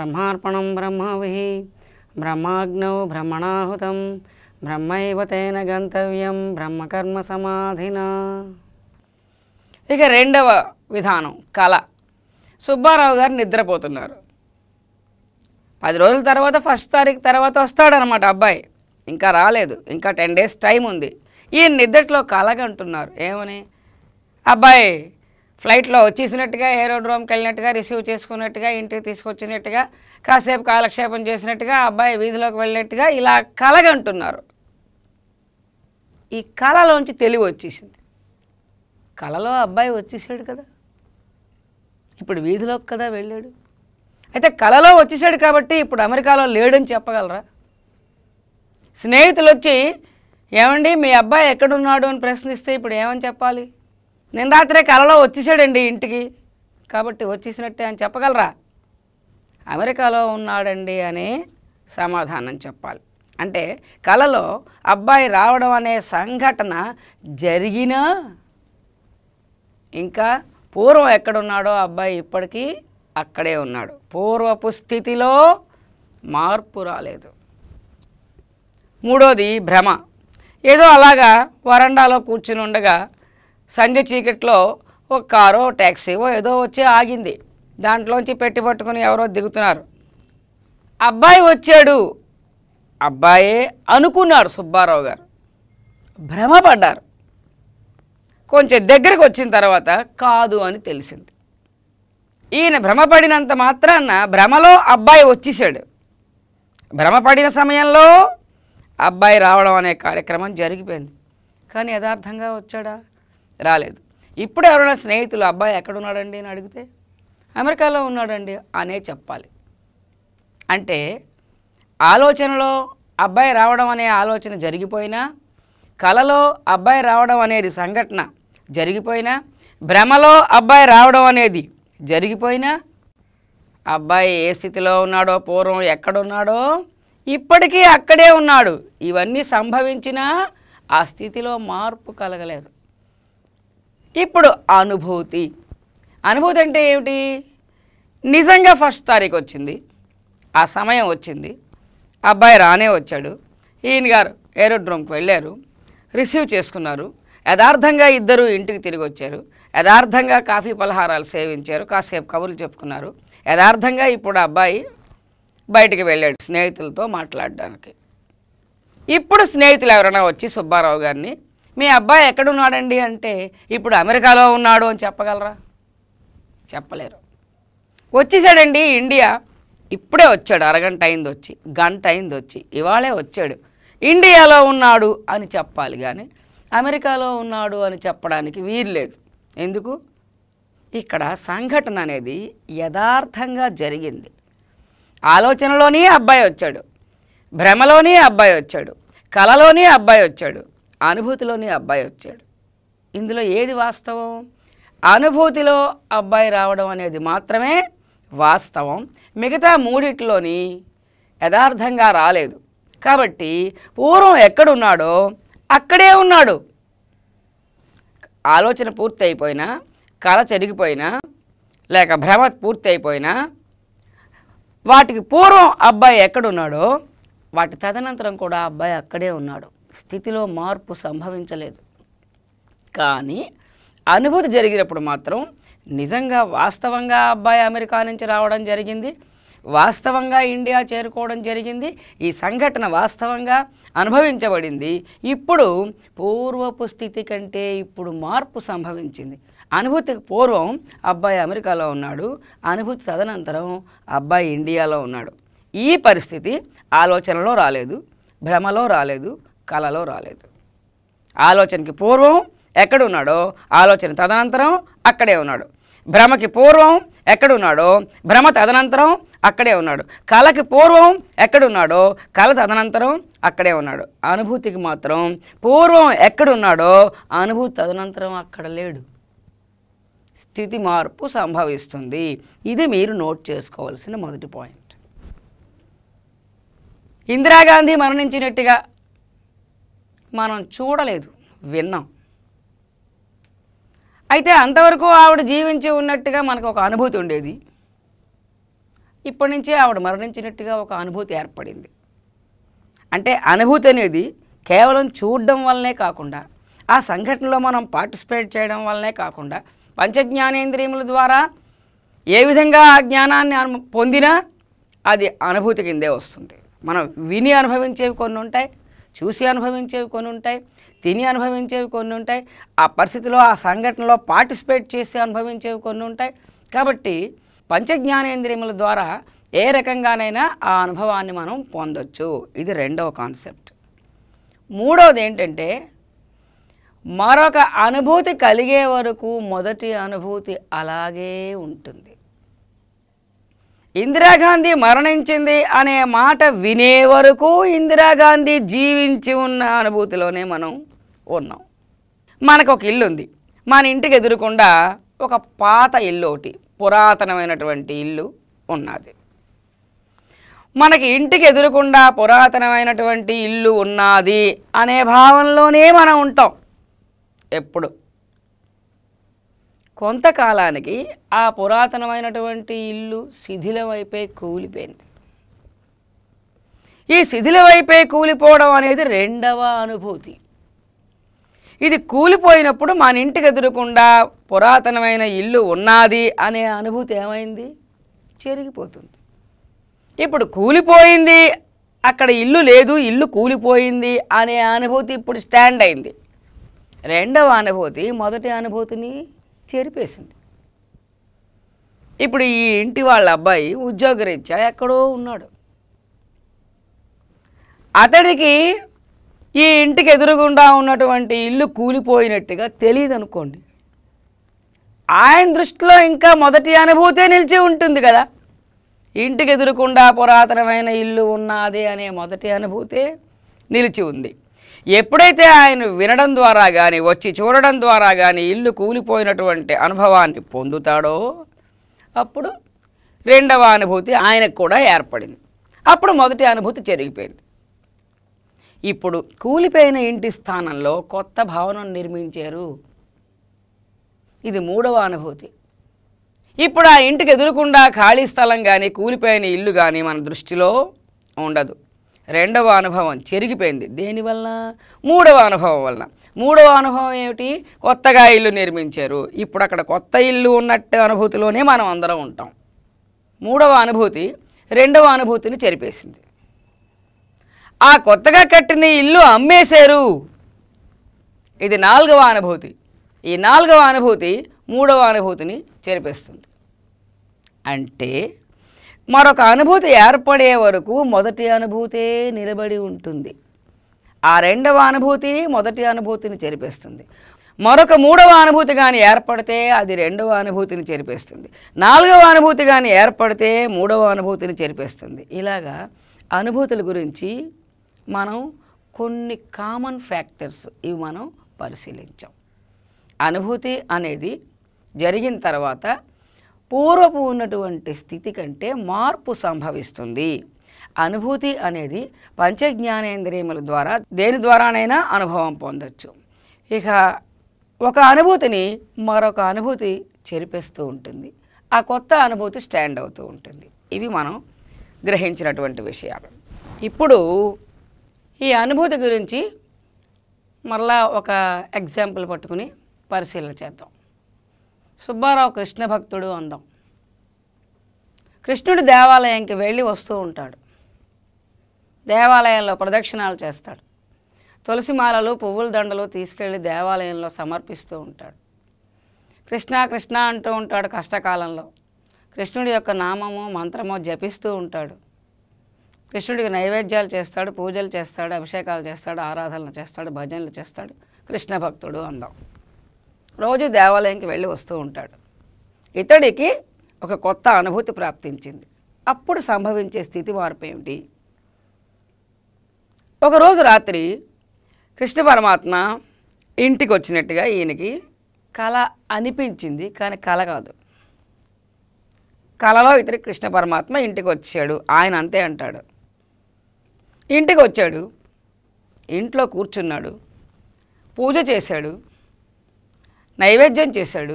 బ్రహ్మార్పణం బ్రహ్మవిహి బ్రహ్మాగ్నౌ బ్రహ్మణాహుతం బ్రహ్మైవ తేన గంతవ్యం బ్రహ్మకర్మ సమాధిన ఇక రెండవ విధానం కళ సుబ్బారావు గారు నిద్రపోతున్నారు పది రోజుల తర్వాత ఫస్ట్ తారీఖు తర్వాత వస్తాడనమాట అబ్బాయి ఇంకా రాలేదు ఇంకా టెన్ డేస్ టైం ఉంది ఈ నిద్రట్లో కళగంటున్నారు ఏమని అబ్బాయి ఫ్లైట్లో వచ్చేసినట్టుగా ఏరోడ్రోమ్కి వెళ్ళినట్టుగా రిసీవ్ చేసుకున్నట్టుగా ఇంటికి తీసుకొచ్చినట్టుగా కాసేపు కాలక్షేపం చేసినట్టుగా అబ్బాయి వీధిలోకి వెళ్ళినట్టుగా ఇలా కలగంటున్నారు ఈ కళలోంచి తెలివి వచ్చేసింది కళలో అబ్బాయి వచ్చేసాడు కదా ఇప్పుడు వీధిలోకి కదా వెళ్ళాడు అయితే కళలో వచ్చేసాడు కాబట్టి ఇప్పుడు అమెరికాలో లేడని చెప్పగలరా స్నేహితులు వచ్చి ఏమండి మీ అబ్బాయి ఎక్కడున్నాడు అని ప్రశ్నిస్తే ఇప్పుడు ఏమని చెప్పాలి నిన్న రాత్రే కలలో వచ్చేసాడండి ఇంటికి కాబట్టి వచ్చేసినట్టే అని చెప్పగలరా అమెరికాలో ఉన్నాడండి అని సమాధానం చెప్పాలి అంటే కలలో అబ్బాయి రావడం అనే సంఘటన జరిగినా ఇంకా పూర్వం ఎక్కడున్నాడో అబ్బాయి ఇప్పటికీ అక్కడే ఉన్నాడు పూర్వపు స్థితిలో మార్పు రాలేదు మూడోది భ్రమ ఏదో అలాగా వరండాలో కూర్చుని ఉండగా సంధ్య చీకట్లో ఒక కారో ట్యాక్సీవో ఏదో వచ్చి ఆగింది దాంట్లోంచి పెట్టి పట్టుకుని ఎవరో దిగుతున్నారు అబ్బాయి వచ్చాడు అబ్బాయే అనుకున్నారు సుబ్బారావు గారు భ్రమపడ్డారు కొంచెం దగ్గరకు వచ్చిన తర్వాత కాదు అని తెలిసింది ఈయన భ్రమపడినంత మాత్రాన భ్రమలో అబ్బాయి వచ్చేసాడు భ్రమపడిన సమయంలో అబ్బాయి రావడం అనే కార్యక్రమం జరిగిపోయింది కానీ యథార్థంగా వచ్చాడా రాలేదు ఇప్పుడు ఎవరైనా స్నేహితులు అబ్బాయి ఎక్కడున్నాడండి అని అడిగితే అమెరికాలో ఉన్నాడండి అనే చెప్పాలి అంటే ఆలోచనలో అబ్బాయి రావడం అనే ఆలోచన జరిగిపోయినా కలలో అబ్బాయి రావడం అనేది సంఘటన జరిగిపోయినా భ్రమలో అబ్బాయి రావడం అనేది జరిగిపోయినా అబ్బాయి ఏ స్థితిలో ఉన్నాడో పూర్వం ఎక్కడున్నాడో ఇప్పటికీ అక్కడే ఉన్నాడు ఇవన్నీ సంభవించినా ఆ స్థితిలో మార్పు కలగలేదు ఇప్పుడు అనుభూతి అనుభూతి అంటే ఏమిటి నిజంగా ఫస్ట్ తారీఖు వచ్చింది ఆ సమయం వచ్చింది అబ్బాయి రానే వచ్చాడు ఈయన గారు ఏరోడ్రోమ్కి వెళ్ళారు రిసీవ్ చేసుకున్నారు యథార్థంగా ఇద్దరు ఇంటికి తిరిగి వచ్చారు యథార్థంగా కాఫీ పలహారాలు సేవించారు కాసేపు కబుర్లు చెప్పుకున్నారు యథార్థంగా ఇప్పుడు అబ్బాయి బయటికి వెళ్ళాడు స్నేహితులతో మాట్లాడడానికి ఇప్పుడు స్నేహితులు ఎవరైనా వచ్చి సుబ్బారావు గారిని మీ అబ్బాయి ఎక్కడున్నాడండి అంటే ఇప్పుడు అమెరికాలో ఉన్నాడు అని చెప్పగలరా చెప్పలేరు వచ్చేసాడండి ఇండియా ఇప్పుడే వచ్చాడు అరగంట అయింది వచ్చి గంట అయింది వచ్చి ఇవాళే వచ్చాడు ఇండియాలో ఉన్నాడు అని చెప్పాలి కానీ అమెరికాలో ఉన్నాడు అని చెప్పడానికి వీల్లేదు ఎందుకు ఇక్కడ సంఘటన అనేది యథార్థంగా జరిగింది ఆలోచనలోనే అబ్బాయి వచ్చాడు భ్రమలోనే అబ్బాయి వచ్చాడు కలలోనే అబ్బాయి వచ్చాడు అనుభూతిలోని అబ్బాయి వచ్చాడు ఇందులో ఏది వాస్తవం అనుభూతిలో అబ్బాయి రావడం అనేది మాత్రమే వాస్తవం మిగతా మూడిట్లోని యథార్థంగా రాలేదు కాబట్టి పూర్వం ఎక్కడున్నాడో అక్కడే ఉన్నాడు ఆలోచన పూర్తి అయిపోయినా కళ చెరిగిపోయినా లేక భ్రమ పూర్తి అయిపోయినా వాటికి పూర్వం అబ్బాయి ఎక్కడున్నాడో వాటి తదనంతరం కూడా అబ్బాయి అక్కడే ఉన్నాడు స్థితిలో మార్పు సంభవించలేదు కానీ అనుభూతి జరిగినప్పుడు మాత్రం నిజంగా వాస్తవంగా అబ్బాయి అమెరికా నుంచి రావడం జరిగింది వాస్తవంగా ఇండియా చేరుకోవడం జరిగింది ఈ సంఘటన వాస్తవంగా అనుభవించబడింది ఇప్పుడు పూర్వపు స్థితి కంటే ఇప్పుడు మార్పు సంభవించింది అనుభూతికి పూర్వం అబ్బాయి అమెరికాలో ఉన్నాడు అనుభూతి తదనంతరం అబ్బాయి ఇండియాలో ఉన్నాడు ఈ పరిస్థితి ఆలోచనలో రాలేదు భ్రమలో రాలేదు కళలో రాలేదు ఆలోచనకి పూర్వం ఎక్కడున్నాడో ఆలోచన తదనంతరం అక్కడే ఉన్నాడు భ్రమకి పూర్వం ఎక్కడున్నాడో భ్రమ తదనంతరం అక్కడే ఉన్నాడు కళకి పూర్వం ఎక్కడున్నాడో కళ తదనంతరం అక్కడే ఉన్నాడు అనుభూతికి మాత్రం పూర్వం ఎక్కడున్నాడో అనుభూతి తదనంతరం అక్కడ లేడు స్థితి మార్పు సంభవిస్తుంది ఇది మీరు నోట్ చేసుకోవాల్సిన మొదటి పాయింట్ ఇందిరాగాంధీ మరణించినట్టుగా మనం చూడలేదు విన్నాం అయితే అంతవరకు ఆవిడ జీవించి ఉన్నట్టుగా మనకు ఒక అనుభూతి ఉండేది ఇప్పటి నుంచే ఆవిడ మరణించినట్టుగా ఒక అనుభూతి ఏర్పడింది అంటే అనుభూతి అనేది కేవలం చూడడం వల్లనే కాకుండా ఆ సంఘటనలో మనం పార్టిసిపేట్ చేయడం వల్లనే కాకుండా పంచజ్ఞానేంద్రియముల ద్వారా ఏ విధంగా ఆ జ్ఞానాన్ని పొందినా అది అనుభూతి కిందే వస్తుంది మనం విని అనుభవించేవి కొన్ని ఉంటాయి చూసి అనుభవించేవి కొన్ని ఉంటాయి తిని అనుభవించేవి కొన్ని ఉంటాయి ఆ పరిస్థితిలో ఆ సంఘటనలో పార్టిసిపేట్ చేసి అనుభవించేవి కొన్ని ఉంటాయి కాబట్టి పంచజ్ఞానేంద్రియముల ద్వారా ఏ రకంగానైనా ఆ అనుభవాన్ని మనం పొందొచ్చు ఇది రెండవ కాన్సెప్ట్ మూడవది ఏంటంటే మరొక అనుభూతి కలిగే వరకు మొదటి అనుభూతి అలాగే ఉంటుంది ఇందిరాగాంధీ మరణించింది అనే మాట వినే వరకు ఇందిరాగాంధీ జీవించి ఉన్న అనుభూతిలోనే మనం ఉన్నాం మనకు ఒక ఇల్లు ఉంది మన ఇంటికి ఎదురకుండా ఒక పాత ఇల్లు ఒకటి పురాతనమైనటువంటి ఇల్లు ఉన్నది మనకి ఇంటికి ఎదురకుండా పురాతనమైనటువంటి ఇల్లు ఉన్నది అనే భావనలోనే మనం ఉంటాం ఎప్పుడు కొంతకాలానికి ఆ పురాతనమైనటువంటి ఇల్లు శిథిలమైపోయి కూలిపోయింది ఈ శిథిలమైపోయి కూలిపోవడం అనేది రెండవ అనుభూతి ఇది కూలిపోయినప్పుడు మన ఇంటికి ఎదురకుండా పురాతనమైన ఇల్లు ఉన్నది అనే అనుభూతి ఏమైంది చెరిగిపోతుంది ఇప్పుడు కూలిపోయింది అక్కడ ఇల్లు లేదు ఇల్లు కూలిపోయింది అనే అనుభూతి ఇప్పుడు స్టాండ్ అయింది రెండవ అనుభూతి మొదటి అనుభూతిని చెరిపేసింది ఇప్పుడు ఈ ఇంటి వాళ్ళ అబ్బాయి ఉద్యోగరీత్యా ఎక్కడో ఉన్నాడు అతడికి ఈ ఇంటికి ఎదురుగుండా ఉన్నటువంటి ఇల్లు కూలిపోయినట్టుగా తెలియదు అనుకోండి ఆయన దృష్టిలో ఇంకా మొదటి అనుభూతే నిలిచి ఉంటుంది కదా ఇంటికి ఎదురుకుండా పురాతనమైన ఇల్లు ఉన్నది అనే మొదటి అనుభూతే నిలిచి ఉంది ఎప్పుడైతే ఆయన వినడం ద్వారా కానీ వచ్చి చూడడం ద్వారా కానీ ఇల్లు కూలిపోయినటువంటి అనుభవాన్ని పొందుతాడో అప్పుడు రెండవ అనుభూతి ఆయనకు కూడా ఏర్పడింది అప్పుడు మొదటి అనుభూతి జరిగిపోయింది ఇప్పుడు కూలిపోయిన ఇంటి స్థానంలో కొత్త భవనం నిర్మించారు ఇది మూడవ అనుభూతి ఇప్పుడు ఆ ఇంటికి ఎదురుకుండా ఖాళీ స్థలం కానీ కూలిపోయిన ఇల్లు కానీ మన దృష్టిలో ఉండదు రెండవ అనుభవం చెరిగిపోయింది దేనివల్ల మూడవ అనుభవం వలన మూడవ అనుభవం ఏమిటి కొత్తగా ఇల్లు నిర్మించారు ఇప్పుడు అక్కడ కొత్త ఇల్లు ఉన్నట్టు అనుభూతిలోనే మనం అందరం ఉంటాం మూడవ అనుభూతి రెండవ అనుభూతిని చెరిపేసింది ఆ కొత్తగా కట్టిన ఇల్లు అమ్మేశారు ఇది నాలుగవ అనుభూతి ఈ నాలుగవ అనుభూతి మూడవ అనుభూతిని చెరిపేస్తుంది అంటే మరొక అనుభూతి ఏర్పడే వరకు మొదటి అనుభూతే నిలబడి ఉంటుంది ఆ రెండవ అనుభూతి మొదటి అనుభూతిని చెరిపేస్తుంది మరొక మూడవ అనుభూతి కానీ ఏర్పడితే అది రెండవ అనుభూతిని చెరిపేస్తుంది నాలుగవ అనుభూతి కానీ ఏర్పడితే మూడవ అనుభూతిని చెరిపేస్తుంది ఇలాగా అనుభూతుల గురించి మనం కొన్ని కామన్ ఫ్యాక్టర్స్ ఇవి మనం పరిశీలించాం అనుభూతి అనేది జరిగిన తర్వాత పూర్వపు ఉన్నటువంటి స్థితి కంటే మార్పు సంభవిస్తుంది అనుభూతి అనేది పంచజ్ఞానేంద్రియముల ద్వారా దేని ద్వారానైనా అనుభవం పొందొచ్చు ఇక ఒక అనుభూతిని మరొక అనుభూతి చెరిపేస్తూ ఉంటుంది ఆ కొత్త అనుభూతి స్టాండ్ అవుతూ ఉంటుంది ఇవి మనం గ్రహించినటువంటి విషయాలు ఇప్పుడు ఈ అనుభూతి గురించి మరలా ఒక ఎగ్జాంపుల్ పట్టుకుని పరిశీలన చేద్దాం సుబ్బారావు కృష్ణ భక్తుడు అందాం కృష్ణుడు దేవాలయానికి వెళ్ళి వస్తూ ఉంటాడు దేవాలయంలో ప్రదక్షిణాలు చేస్తాడు తులసిమాలలు పువ్వుల దండలు తీసుకెళ్ళి దేవాలయంలో సమర్పిస్తూ ఉంటాడు కృష్ణ కృష్ణ అంటూ ఉంటాడు కష్టకాలంలో కృష్ణుడి యొక్క నామము మంత్రము జపిస్తూ ఉంటాడు కృష్ణుడికి నైవేద్యాలు చేస్తాడు పూజలు చేస్తాడు అభిషేకాలు చేస్తాడు ఆరాధనలు చేస్తాడు భజనలు చేస్తాడు కృష్ణ భక్తుడు అందాం రోజు దేవాలయంకి వెళ్ళి వస్తూ ఉంటాడు ఇతడికి ఒక కొత్త అనుభూతి ప్రాప్తించింది అప్పుడు సంభవించే స్థితి మార్పు ఏమిటి ఒకరోజు రాత్రి కృష్ణ పరమాత్మ ఇంటికి వచ్చినట్టుగా ఈయనకి కళ అనిపించింది కానీ కళ కాదు కళలో ఇతడి కృష్ణ పరమాత్మ ఇంటికి వచ్చాడు ఆయన అంతే అంటాడు ఇంటికి వచ్చాడు ఇంట్లో కూర్చున్నాడు పూజ చేశాడు నైవేద్యం చేశాడు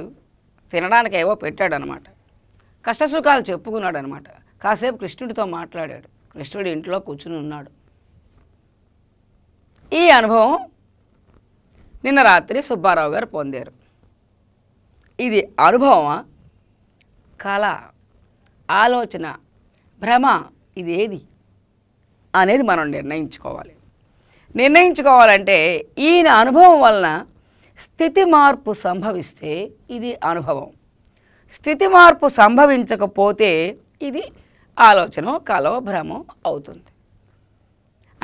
తినడానికి ఏవో పెట్టాడు అనమాట కష్టసుఖాలు చెప్పుకున్నాడు అనమాట కాసేపు కృష్ణుడితో మాట్లాడాడు కృష్ణుడు ఇంట్లో కూర్చుని ఉన్నాడు ఈ అనుభవం నిన్న రాత్రి సుబ్బారావు గారు పొందారు ఇది అనుభవం కళ ఆలోచన భ్రమ ఇది ఏది అనేది మనం నిర్ణయించుకోవాలి నిర్ణయించుకోవాలంటే ఈయన అనుభవం వలన స్థితి మార్పు సంభవిస్తే ఇది అనుభవం స్థితి మార్పు సంభవించకపోతే ఇది ఆలోచన కలవ భ్రమం అవుతుంది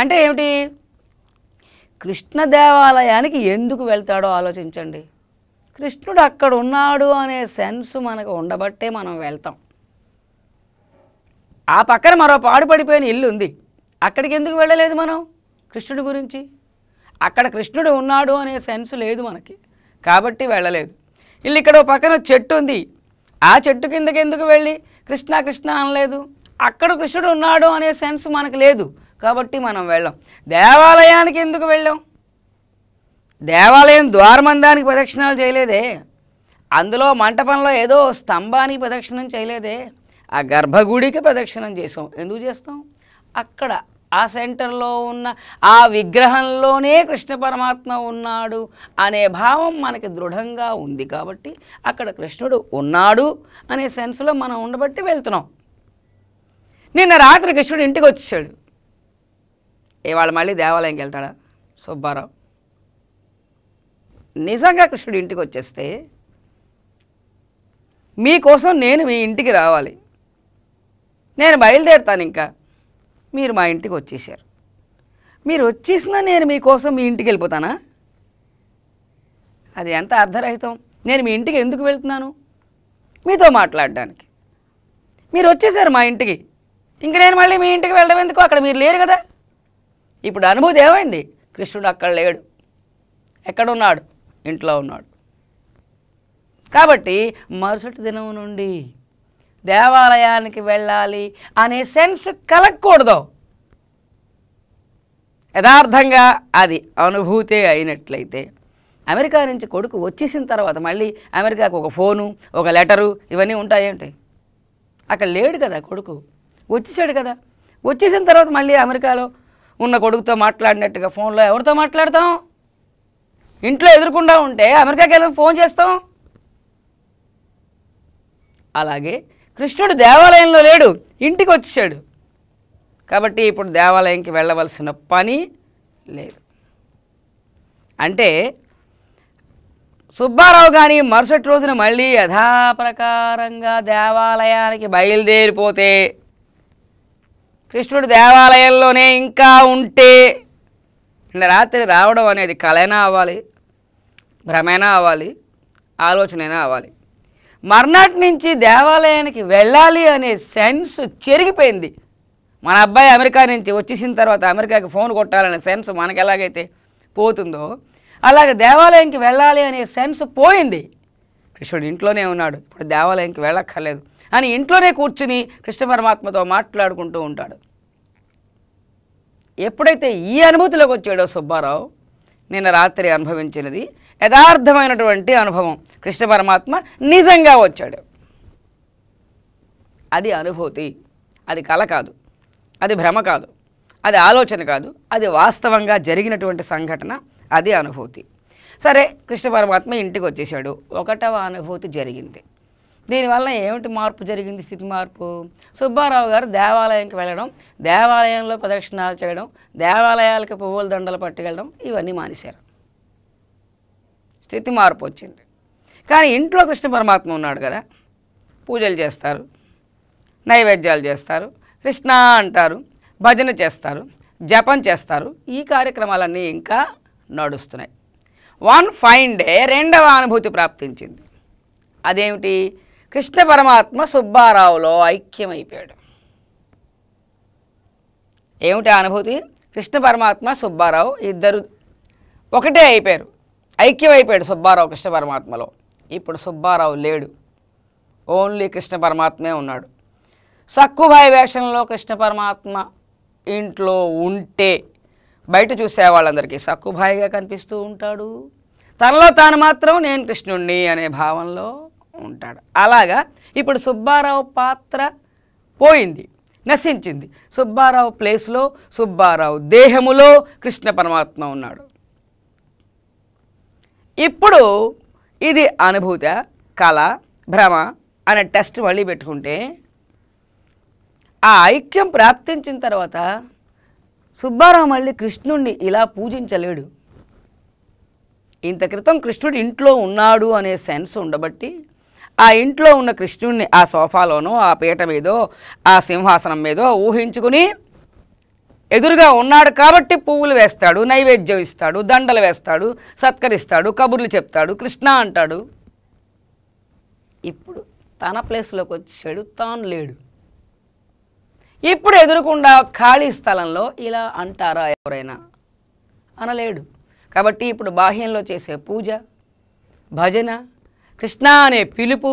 అంటే ఏమిటి కృష్ణ దేవాలయానికి ఎందుకు వెళ్తాడో ఆలోచించండి కృష్ణుడు అక్కడ ఉన్నాడు అనే సెన్స్ మనకు ఉండబట్టే మనం వెళ్తాం ఆ పక్కన మరో పాడుపడిపోయిన ఇల్లు ఉంది అక్కడికి ఎందుకు వెళ్ళలేదు మనం కృష్ణుడి గురించి అక్కడ కృష్ణుడు ఉన్నాడు అనే సెన్స్ లేదు మనకి కాబట్టి వెళ్ళలేదు వీళ్ళు ఇక్కడ పక్కన చెట్టు ఉంది ఆ చెట్టు కిందకి ఎందుకు వెళ్ళి కృష్ణ కృష్ణ అనలేదు అక్కడ కృష్ణుడు ఉన్నాడు అనే సెన్స్ మనకు లేదు కాబట్టి మనం వెళ్ళాం దేవాలయానికి ఎందుకు వెళ్ళాం దేవాలయం ద్వారమందానికి ప్రదక్షిణాలు చేయలేదే అందులో మంటపంలో ఏదో స్తంభానికి ప్రదక్షిణం చేయలేదే ఆ గర్భగుడికి ప్రదక్షిణం చేసాం ఎందుకు చేస్తాం అక్కడ ఆ సెంటర్లో ఉన్న ఆ విగ్రహంలోనే కృష్ణ పరమాత్మ ఉన్నాడు అనే భావం మనకి దృఢంగా ఉంది కాబట్టి అక్కడ కృష్ణుడు ఉన్నాడు అనే సెన్స్లో మనం ఉండబట్టి వెళ్తున్నాం నిన్న రాత్రి కృష్ణుడు ఇంటికి వచ్చాడు ఇవాళ మళ్ళీ దేవాలయంకి వెళ్తాడా సుబ్బారావు నిజంగా కృష్ణుడు ఇంటికి వచ్చేస్తే మీకోసం నేను మీ ఇంటికి రావాలి నేను బయలుదేరుతాను ఇంకా మీరు మా ఇంటికి వచ్చేసారు మీరు వచ్చేసినా నేను మీకోసం మీ ఇంటికి వెళ్ళిపోతానా అది ఎంత అర్ధరహితం నేను మీ ఇంటికి ఎందుకు వెళ్తున్నాను మీతో మాట్లాడడానికి మీరు వచ్చేసారు మా ఇంటికి ఇంక నేను మళ్ళీ మీ ఇంటికి వెళ్ళడం ఎందుకు అక్కడ మీరు లేరు కదా ఇప్పుడు అనుభూతి ఏమైంది కృష్ణుడు అక్కడ లేడు ఎక్కడున్నాడు ఇంట్లో ఉన్నాడు కాబట్టి మరుసటి దినం నుండి దేవాలయానికి వెళ్ళాలి అనే సెన్స్ కలగకూడదు యథార్థంగా అది అనుభూతే అయినట్లయితే అమెరికా నుంచి కొడుకు వచ్చేసిన తర్వాత మళ్ళీ అమెరికాకు ఒక ఫోను ఒక లెటరు ఇవన్నీ ఉంటాయేంటి అక్కడ లేడు కదా కొడుకు వచ్చేసాడు కదా వచ్చేసిన తర్వాత మళ్ళీ అమెరికాలో ఉన్న కొడుకుతో మాట్లాడినట్టుగా ఫోన్లో ఎవరితో మాట్లాడతాం ఇంట్లో ఎదురుకుండా ఉంటే అమెరికాకి వెళ్ళి ఫోన్ చేస్తాం అలాగే కృష్ణుడు దేవాలయంలో లేడు ఇంటికి వచ్చాడు కాబట్టి ఇప్పుడు దేవాలయంకి వెళ్ళవలసిన పని లేదు అంటే సుబ్బారావు కానీ మరుసటి రోజున మళ్ళీ యథాప్రకారంగా దేవాలయానికి బయలుదేరిపోతే కృష్ణుడు దేవాలయంలోనే ఇంకా ఉంటే రాత్రి రావడం అనేది కలైనా అవ్వాలి భ్రమైనా అవ్వాలి ఆలోచనైనా అవ్వాలి మర్నాటి నుంచి దేవాలయానికి వెళ్ళాలి అనే సెన్స్ చెరిగిపోయింది మన అబ్బాయి అమెరికా నుంచి వచ్చేసిన తర్వాత అమెరికాకి ఫోన్ కొట్టాలనే సెన్స్ మనకి ఎలాగైతే పోతుందో అలాగే దేవాలయంకి వెళ్ళాలి అనే సెన్స్ పోయింది కృష్ణుడు ఇంట్లోనే ఉన్నాడు ఇప్పుడు దేవాలయంకి వెళ్ళక్కర్లేదు అని ఇంట్లోనే కూర్చుని కృష్ణ పరమాత్మతో మాట్లాడుకుంటూ ఉంటాడు ఎప్పుడైతే ఈ అనుభూతిలోకి వచ్చాడో సుబ్బారావు నిన్న రాత్రి అనుభవించినది యథార్థమైనటువంటి అనుభవం కృష్ణ పరమాత్మ నిజంగా వచ్చాడు అది అనుభూతి అది కళ కాదు అది భ్రమ కాదు అది ఆలోచన కాదు అది వాస్తవంగా జరిగినటువంటి సంఘటన అది అనుభూతి సరే కృష్ణ పరమాత్మ ఇంటికి వచ్చేసాడు ఒకటవ అనుభూతి జరిగింది దీనివల్ల ఏమిటి మార్పు జరిగింది స్థితి మార్పు సుబ్బారావు గారు దేవాలయంకి వెళ్ళడం దేవాలయంలో ప్రదక్షిణాలు చేయడం దేవాలయాలకు పువ్వుల దండలు పట్టుకెళ్ళడం ఇవన్నీ మానేశారు స్థితి మార్పు వచ్చింది కానీ ఇంట్లో కృష్ణ పరమాత్మ ఉన్నాడు కదా పూజలు చేస్తారు నైవేద్యాలు చేస్తారు కృష్ణ అంటారు భజన చేస్తారు జపం చేస్తారు ఈ కార్యక్రమాలన్నీ ఇంకా నడుస్తున్నాయి వన్ ఫైన్ డే రెండవ అనుభూతి ప్రాప్తించింది అదేమిటి కృష్ణ పరమాత్మ సుబ్బారావులో ఐక్యమైపోయాడు ఏమిటి అనుభూతి కృష్ణ పరమాత్మ సుబ్బారావు ఇద్దరు ఒకటే అయిపోయారు ఐక్యమైపోయాడు సుబ్బారావు కృష్ణ పరమాత్మలో ఇప్పుడు సుబ్బారావు లేడు ఓన్లీ కృష్ణ పరమాత్మే ఉన్నాడు సక్కుభాయి వేషంలో కృష్ణ పరమాత్మ ఇంట్లో ఉంటే బయట చూసే వాళ్ళందరికీ సక్కుభాయిగా కనిపిస్తూ ఉంటాడు తనలో తాను మాత్రం నేను కృష్ణుణ్ణి అనే భావంలో ఉంటాడు అలాగా ఇప్పుడు సుబ్బారావు పాత్ర పోయింది నశించింది సుబ్బారావు ప్లేస్లో సుబ్బారావు దేహములో కృష్ణ పరమాత్మ ఉన్నాడు ఇప్పుడు ఇది అనుభూత కళ భ్రమ అనే టెస్ట్ మళ్ళీ పెట్టుకుంటే ఆ ఐక్యం ప్రాప్తించిన తర్వాత సుబ్బారావు మళ్ళీ కృష్ణుణ్ణి ఇలా పూజించలేడు ఇంత క్రితం కృష్ణుడు ఇంట్లో ఉన్నాడు అనే సెన్స్ ఉండబట్టి ఆ ఇంట్లో ఉన్న కృష్ణుడిని ఆ సోఫాలోనో ఆ పీట మీదో ఆ సింహాసనం మీదో ఊహించుకుని ఎదురుగా ఉన్నాడు కాబట్టి పువ్వులు వేస్తాడు నైవేద్యం ఇస్తాడు దండలు వేస్తాడు సత్కరిస్తాడు కబుర్లు చెప్తాడు కృష్ణ అంటాడు ఇప్పుడు తన ప్లేస్లోకి వచ్చాడు తాను లేడు ఇప్పుడు ఎదురుకుండా ఖాళీ స్థలంలో ఇలా అంటారా ఎవరైనా అనలేడు కాబట్టి ఇప్పుడు బాహ్యంలో చేసే పూజ భజన కృష్ణ అనే పిలుపు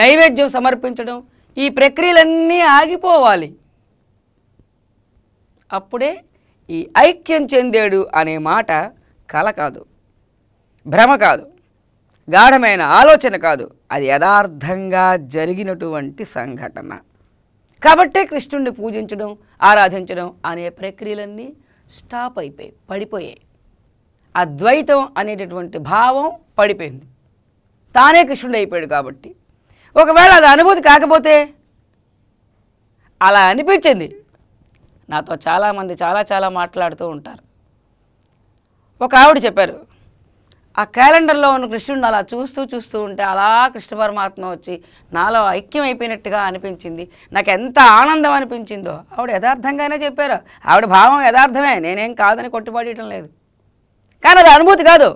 నైవేద్యం సమర్పించడం ఈ ప్రక్రియలన్నీ ఆగిపోవాలి అప్పుడే ఈ ఐక్యం చెందాడు అనే మాట కల కాదు భ్రమ కాదు గాఢమైన ఆలోచన కాదు అది యథార్థంగా జరిగినటువంటి సంఘటన కాబట్టే కృష్ణుడిని పూజించడం ఆరాధించడం అనే ప్రక్రియలన్నీ స్టాప్ అయిపోయాయి పడిపోయాయి అద్వైతం అనేటటువంటి భావం పడిపోయింది తానే కృష్ణుడు అయిపోయాడు కాబట్టి ఒకవేళ అది అనుభూతి కాకపోతే అలా అనిపించింది నాతో చాలామంది చాలా చాలా మాట్లాడుతూ ఉంటారు ఒక ఆవిడ చెప్పారు ఆ క్యాలెండర్లో ఉన్న కృష్ణుడిని అలా చూస్తూ చూస్తూ ఉంటే అలా కృష్ణ పరమాత్మ వచ్చి నాలో ఐక్యం అయిపోయినట్టుగా అనిపించింది నాకు ఎంత ఆనందం అనిపించిందో ఆవిడ యథార్థంగానే చెప్పారు ఆవిడ భావం యథార్థమే నేనేం కాదని కొట్టుబడియటం లేదు కానీ అది అనుభూతి కాదు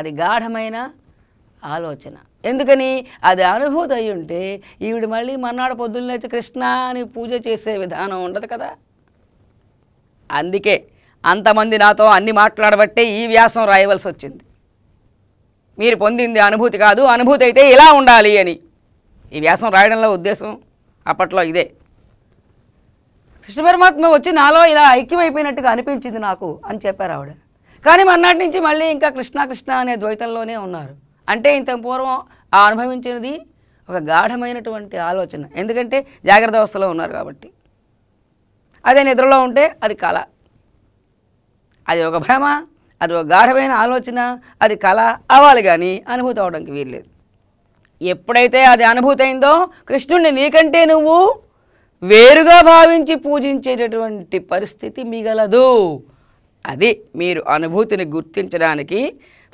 అది గాఢమైన ఆలోచన ఎందుకని అది అనుభూతి అయి ఉంటే ఈవిడ మళ్ళీ మర్నాడు పొద్దున్నే కృష్ణ అని పూజ చేసే విధానం ఉండదు కదా అందుకే అంతమంది నాతో అన్ని మాట్లాడబట్టే ఈ వ్యాసం రాయవలసి వచ్చింది మీరు పొందింది అనుభూతి కాదు అనుభూతి అయితే ఇలా ఉండాలి అని ఈ వ్యాసం రాయడంలో ఉద్దేశం అప్పట్లో ఇదే కృష్ణ పరమాత్మ వచ్చి నాలో ఇలా ఐక్యమైపోయినట్టుగా అనిపించింది నాకు అని చెప్పారు ఆవిడ కానీ మన్నాటి నుంచి మళ్ళీ ఇంకా కృష్ణ కృష్ణ అనే ద్వైతంలోనే ఉన్నారు అంటే ఇంత పూర్వం ఆ అనుభవించినది ఒక గాఢమైనటువంటి ఆలోచన ఎందుకంటే జాగ్రత్త అవస్థలో ఉన్నారు కాబట్టి అదే నిద్రలో ఉంటే అది కళ అది ఒక భ్రమ అది ఒక గాఢమైన ఆలోచన అది కళ అవ్వాలి కానీ అనుభూతి అవడానికి వీల్లేదు ఎప్పుడైతే అది అనుభూతి అయిందో కృష్ణుడిని నీకంటే నువ్వు వేరుగా భావించి పూజించేటటువంటి పరిస్థితి మిగలదు అది మీరు అనుభూతిని గుర్తించడానికి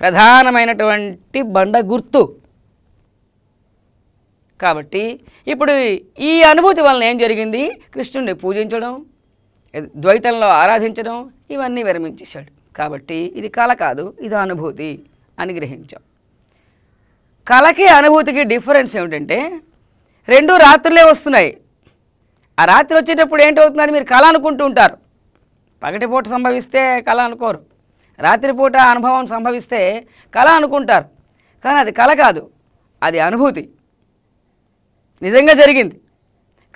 ప్రధానమైనటువంటి బండ గుర్తు కాబట్టి ఇప్పుడు ఈ అనుభూతి వలన ఏం జరిగింది కృష్ణుడిని పూజించడం ద్వైతంలో ఆరాధించడం ఇవన్నీ విరమించేశాడు కాబట్టి ఇది కళ కాదు ఇది అనుభూతి అని గ్రహించాం కళకి అనుభూతికి డిఫరెన్స్ ఏమిటంటే రెండు రాత్రులే వస్తున్నాయి ఆ రాత్రి వచ్చేటప్పుడు ఏంటవుతుందని మీరు కళ అనుకుంటూ ఉంటారు పగటిపూట సంభవిస్తే కళ అనుకోరు రాత్రిపూట అనుభవం సంభవిస్తే కళ అనుకుంటారు కానీ అది కళ కాదు అది అనుభూతి నిజంగా జరిగింది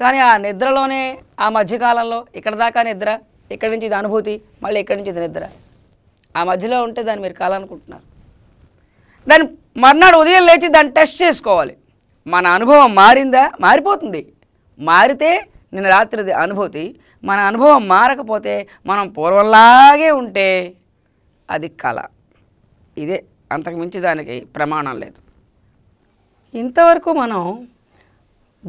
కానీ ఆ నిద్రలోనే ఆ మధ్యకాలంలో ఇక్కడ దాకా నిద్ర ఇక్కడి నుంచి ఇది అనుభూతి మళ్ళీ ఇక్కడి నుంచి ఇది నిద్ర ఆ మధ్యలో ఉంటే దాన్ని మీరు కళ అనుకుంటున్నారు దాన్ని మర్నాడు ఉదయం లేచి దాన్ని టెస్ట్ చేసుకోవాలి మన అనుభవం మారిందా మారిపోతుంది మారితే నిన్న రాత్రిది అనుభూతి మన అనుభవం మారకపోతే మనం పూర్వంలాగే ఉంటే అది కళ ఇదే అంతకుమించి దానికి ప్రమాణం లేదు ఇంతవరకు మనం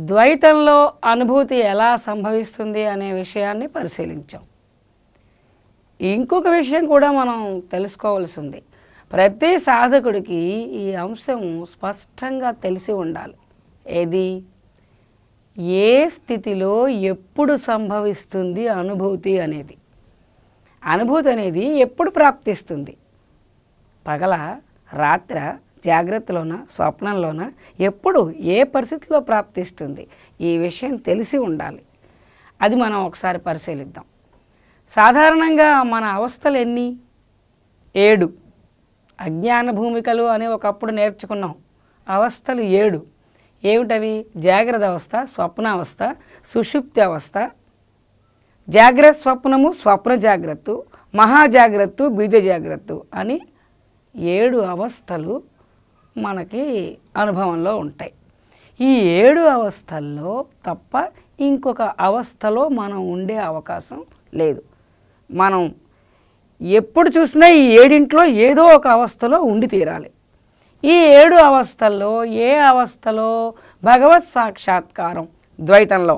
ద్వైతంలో అనుభూతి ఎలా సంభవిస్తుంది అనే విషయాన్ని పరిశీలించాం ఇంకొక విషయం కూడా మనం తెలుసుకోవాల్సి ఉంది ప్రతి సాధకుడికి ఈ అంశం స్పష్టంగా తెలిసి ఉండాలి ఏది ఏ స్థితిలో ఎప్పుడు సంభవిస్తుంది అనుభూతి అనేది అనుభూతి అనేది ఎప్పుడు ప్రాప్తిస్తుంది పగల రాత్ర జాగ్రత్తలోన స్వప్నంలోన ఎప్పుడు ఏ పరిస్థితిలో ప్రాప్తిస్తుంది ఈ విషయం తెలిసి ఉండాలి అది మనం ఒకసారి పరిశీలిద్దాం సాధారణంగా మన అవస్థలు ఎన్ని ఏడు అజ్ఞాన భూమికలు అని ఒకప్పుడు నేర్చుకున్నాం అవస్థలు ఏడు ఏమిటవి జాగ్రత్త అవస్థ స్వప్న అవస్థ సుషుప్తి అవస్థ జాగ్రత్త స్వప్నము స్వప్న జాగ్రత్త మహాజాగ్రత్త బీజ జాగ్రత్త అని ఏడు అవస్థలు మనకి అనుభవంలో ఉంటాయి ఈ ఏడు అవస్థల్లో తప్ప ఇంకొక అవస్థలో మనం ఉండే అవకాశం లేదు మనం ఎప్పుడు చూసినా ఈ ఏడింట్లో ఏదో ఒక అవస్థలో ఉండి తీరాలి ఈ ఏడు అవస్థల్లో ఏ అవస్థలో భగవత్ సాక్షాత్కారం ద్వైతంలో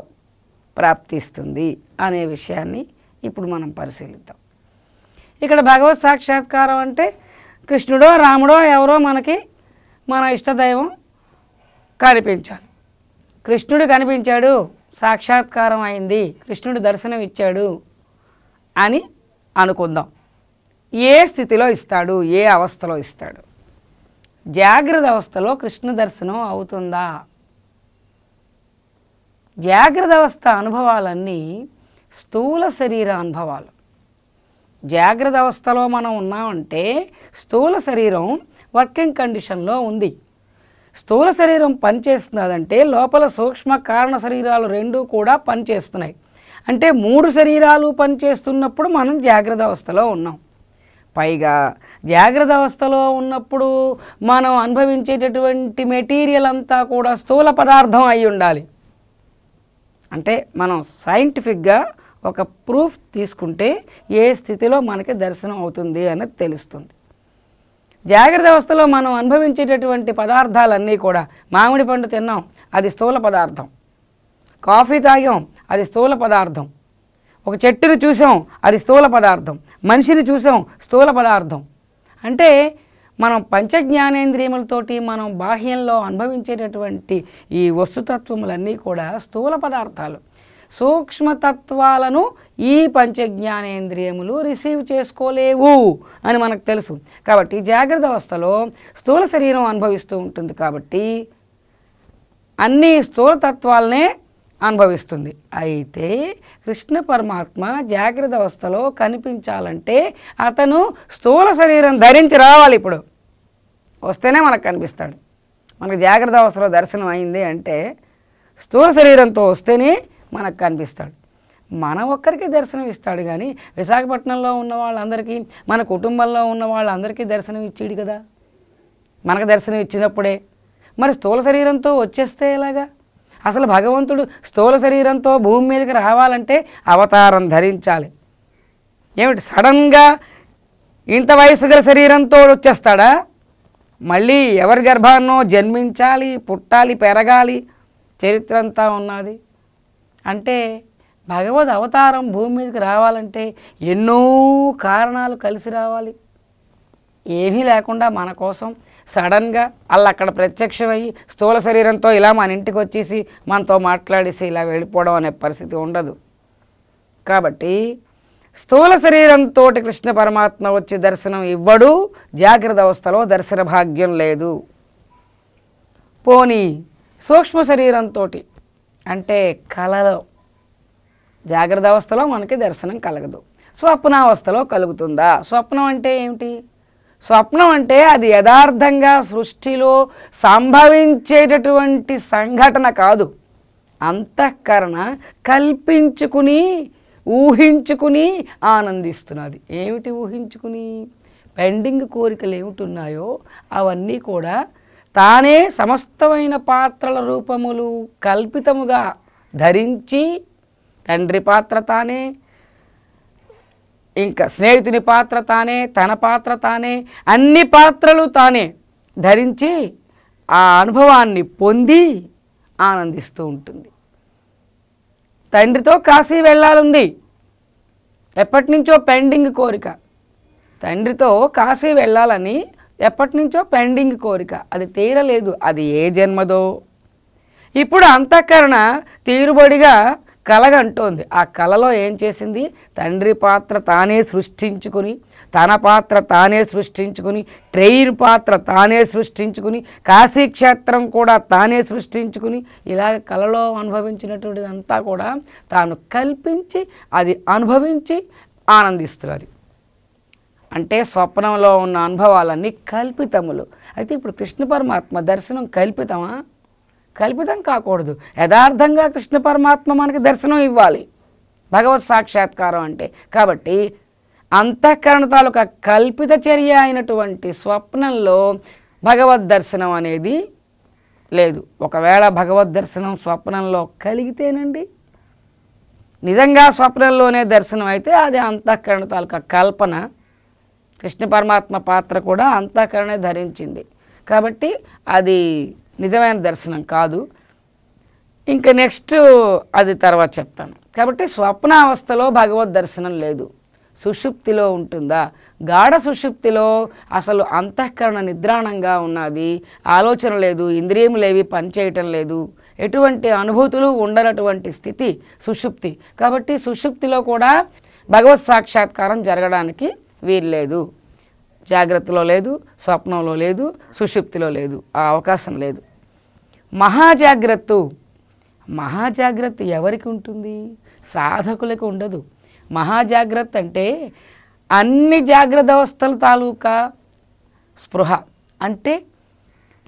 ప్రాప్తిస్తుంది అనే విషయాన్ని ఇప్పుడు మనం పరిశీలిద్దాం ఇక్కడ భగవత్ సాక్షాత్కారం అంటే కృష్ణుడో రాముడో ఎవరో మనకి మన ఇష్టదైవం కనిపించాలి కృష్ణుడు కనిపించాడు సాక్షాత్కారం అయింది కృష్ణుడు దర్శనం ఇచ్చాడు అని అనుకుందాం ఏ స్థితిలో ఇస్తాడు ఏ అవస్థలో ఇస్తాడు జాగ్రత్త అవస్థలో కృష్ణ దర్శనం అవుతుందా జాగ్రత్త అవస్థ అనుభవాలన్నీ స్థూల శరీర అనుభవాలు జాగ్రత్త అవస్థలో మనం ఉన్నామంటే స్థూల శరీరం వర్కింగ్ కండిషన్లో ఉంది స్థూల శరీరం పనిచేస్తున్నదంటే లోపల సూక్ష్మ కారణ శరీరాలు రెండు కూడా పనిచేస్తున్నాయి అంటే మూడు శరీరాలు పనిచేస్తున్నప్పుడు మనం జాగ్రత్త అవస్థలో ఉన్నాం పైగా జాగ్రత్త అవస్థలో ఉన్నప్పుడు మనం అనుభవించేటటువంటి మెటీరియల్ అంతా కూడా స్థూల పదార్థం అయి ఉండాలి అంటే మనం సైంటిఫిక్గా ఒక ప్రూఫ్ తీసుకుంటే ఏ స్థితిలో మనకి దర్శనం అవుతుంది అనేది తెలుస్తుంది జాగ్రత్త అవస్థలో మనం అనుభవించేటటువంటి పదార్థాలన్నీ కూడా మామిడి పండు తిన్నాం అది స్థూల పదార్థం కాఫీ తాగాం అది స్థూల పదార్థం ఒక చెట్టును చూసాం అది స్థూల పదార్థం మనిషిని చూసాం స్థూల పదార్థం అంటే మనం పంచ జ్ఞానేంద్రియములతోటి మనం బాహ్యంలో అనుభవించేటటువంటి ఈ వస్తుతత్వములన్నీ కూడా స్థూల పదార్థాలు సూక్ష్మతత్వాలను ఈ పంచజ్ఞానేంద్రియములు రిసీవ్ చేసుకోలేవు అని మనకు తెలుసు కాబట్టి జాగ్రత్త అవస్థలో స్థూల శరీరం అనుభవిస్తూ ఉంటుంది కాబట్టి అన్ని స్థూలతత్వాలనే అనుభవిస్తుంది అయితే కృష్ణ పరమాత్మ జాగ్రత్త అవస్థలో కనిపించాలంటే అతను స్థూల శరీరం ధరించి రావాలి ఇప్పుడు వస్తేనే మనకు కనిపిస్తాడు మనకు జాగ్రత్త అవస్థలో దర్శనం అయింది అంటే స్థూల శరీరంతో వస్తేనే మనకు కనిపిస్తాడు మన ఒక్కరికి దర్శనం ఇస్తాడు కానీ విశాఖపట్నంలో ఉన్న వాళ్ళందరికీ మన కుటుంబంలో ఉన్న వాళ్ళందరికీ దర్శనం ఇచ్చాడు కదా మనకు దర్శనం ఇచ్చినప్పుడే మరి స్థూల శరీరంతో వచ్చేస్తే ఎలాగా అసలు భగవంతుడు స్థూల శరీరంతో భూమి మీదకి రావాలంటే అవతారం ధరించాలి ఏమిటి సడన్గా ఇంత వయసు గల శరీరంతో వచ్చేస్తాడా మళ్ళీ ఎవరి గర్భాన్నో జన్మించాలి పుట్టాలి పెరగాలి చరిత్ర అంతా ఉన్నది అంటే భగవద్ అవతారం భూమి మీదకి రావాలంటే ఎన్నో కారణాలు కలిసి రావాలి ఏమీ లేకుండా మన కోసం సడన్గా వాళ్ళు అక్కడ ప్రత్యక్షమయ్యి స్థూల శరీరంతో ఇలా మన ఇంటికి వచ్చేసి మనతో మాట్లాడేసి ఇలా వెళ్ళిపోవడం అనే పరిస్థితి ఉండదు కాబట్టి స్థూల శరీరంతో కృష్ణ పరమాత్మ వచ్చి దర్శనం ఇవ్వడు జాగ్రత్త అవస్థలో దర్శన భాగ్యం లేదు పోనీ సూక్ష్మ శరీరంతో అంటే కళలో జాగ్రత్త అవస్థలో మనకి దర్శనం కలగదు స్వప్నావస్థలో కలుగుతుందా స్వప్నం అంటే ఏమిటి స్వప్నం అంటే అది యథార్థంగా సృష్టిలో సంభవించేటటువంటి సంఘటన కాదు అంతఃకరణ కల్పించుకుని ఊహించుకుని ఆనందిస్తున్నది ఏమిటి ఊహించుకుని పెండింగ్ కోరికలు ఏమిటి ఉన్నాయో అవన్నీ కూడా తానే సమస్తమైన పాత్రల రూపములు కల్పితముగా ధరించి తండ్రి పాత్ర తానే ఇంకా స్నేహితుని పాత్ర తానే తన పాత్ర తానే అన్ని పాత్రలు తానే ధరించి ఆ అనుభవాన్ని పొంది ఆనందిస్తూ ఉంటుంది తండ్రితో కాశీ వెళ్ళాలంది ఎప్పటి నుంచో పెండింగ్ కోరిక తండ్రితో కాశీ వెళ్ళాలని ఎప్పటి నుంచో పెండింగ్ కోరిక అది తీరలేదు అది ఏ జన్మదో ఇప్పుడు అంతఃకరణ తీరుబడిగా కలగంటోంది ఆ కళలో ఏం చేసింది తండ్రి పాత్ర తానే సృష్టించుకుని తన పాత్ర తానే సృష్టించుకుని ట్రైన్ పాత్ర తానే సృష్టించుకుని కాశీక్షేత్రం కూడా తానే సృష్టించుకుని ఇలా కళలో అనుభవించినటువంటిదంతా కూడా తాను కల్పించి అది అనుభవించి ఆనందిస్తున్నది అంటే స్వప్నంలో ఉన్న అనుభవాలన్నీ కల్పితములు అయితే ఇప్పుడు కృష్ణ పరమాత్మ దర్శనం కల్పితమా కల్పితం కాకూడదు యథార్థంగా కృష్ణ పరమాత్మ మనకి దర్శనం ఇవ్వాలి భగవత్ సాక్షాత్కారం అంటే కాబట్టి అంతఃకరణ తాలూకా కల్పిత చర్య అయినటువంటి స్వప్నంలో భగవద్ దర్శనం అనేది లేదు ఒకవేళ భగవద్ దర్శనం స్వప్నంలో కలిగితేనండి నిజంగా స్వప్నంలోనే దర్శనం అయితే అది అంతఃకరణ తాలూకా కల్పన కృష్ణ పరమాత్మ పాత్ర కూడా అంతఃకరణే ధరించింది కాబట్టి అది నిజమైన దర్శనం కాదు ఇంకా నెక్స్ట్ అది తర్వాత చెప్తాను కాబట్టి స్వప్నావస్థలో భగవద్ దర్శనం లేదు సుషుప్తిలో ఉంటుందా గాఢ సుషుప్తిలో అసలు అంతఃకరణ నిద్రాణంగా ఉన్నది ఆలోచన లేదు ఇంద్రియములేవి లేవి పనిచేయటం లేదు ఎటువంటి అనుభూతులు ఉండనటువంటి స్థితి సుషుప్తి కాబట్టి సుషుప్తిలో కూడా భగవత్ సాక్షాత్కారం జరగడానికి వీల్లేదు జాగ్రత్తలో లేదు స్వప్నంలో లేదు సుషుప్తిలో లేదు ఆ అవకాశం లేదు మహాజాగ్రత్త మహాజాగ్రత్త ఎవరికి ఉంటుంది సాధకులకు ఉండదు మహాజాగ్రత్త అంటే అన్ని జాగ్రత్త అవస్థల తాలూకా స్పృహ అంటే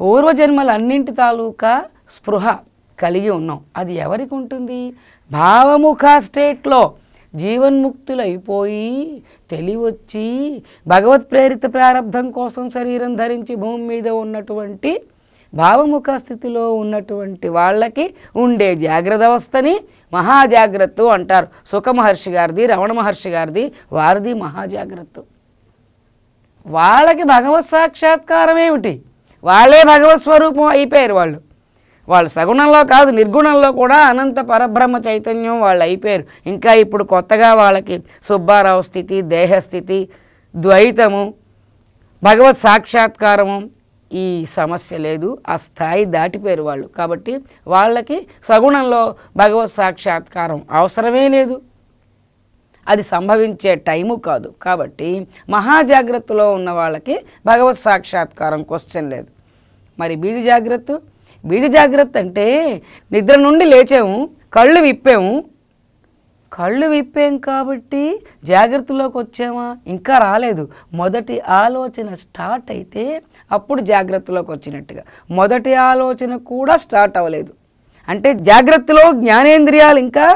పూర్వజన్మలన్నింటి తాలూకా స్పృహ కలిగి ఉన్నాం అది ఎవరికి ఉంటుంది భావముఖ స్టేట్లో జీవన్ముక్తులైపోయి తెలివొచ్చి భగవత్ ప్రేరిత ప్రారంధం కోసం శరీరం ధరించి భూమి మీద ఉన్నటువంటి భావముఖ స్థితిలో ఉన్నటువంటి వాళ్ళకి ఉండే జాగ్రత్త అవస్థని మహాజాగ్రత్త అంటారు సుఖ మహర్షి గారిది రమణ మహర్షి గారిది వారిది మహాజాగ్రత్త వాళ్ళకి భగవత్ సాక్షాత్కారం ఏమిటి వాళ్ళే భగవత్ స్వరూపం అయిపోయారు వాళ్ళు వాళ్ళు సగుణంలో కాదు నిర్గుణంలో కూడా అనంత పరబ్రహ్మ చైతన్యం వాళ్ళు అయిపోయారు ఇంకా ఇప్పుడు కొత్తగా వాళ్ళకి సుబ్బారావు స్థితి దేహస్థితి ద్వైతము భగవత్ సాక్షాత్కారము ఈ సమస్య లేదు ఆ స్థాయి దాటిపోయారు వాళ్ళు కాబట్టి వాళ్ళకి సగుణంలో భగవత్ సాక్షాత్కారం అవసరమే లేదు అది సంభవించే టైము కాదు కాబట్టి మహాజాగ్రత్తలో ఉన్న వాళ్ళకి భగవత్ సాక్షాత్కారం క్వశ్చన్ లేదు మరి బీజ జాగ్రత్త బీజ జాగ్రత్త అంటే నిద్ర నుండి లేచాము కళ్ళు విప్పాము కళ్ళు విప్పాం కాబట్టి జాగ్రత్తలోకి వచ్చామా ఇంకా రాలేదు మొదటి ఆలోచన స్టార్ట్ అయితే అప్పుడు జాగ్రత్తలోకి వచ్చినట్టుగా మొదటి ఆలోచన కూడా స్టార్ట్ అవ్వలేదు అంటే జాగ్రత్తలో జ్ఞానేంద్రియాలు ఇంకా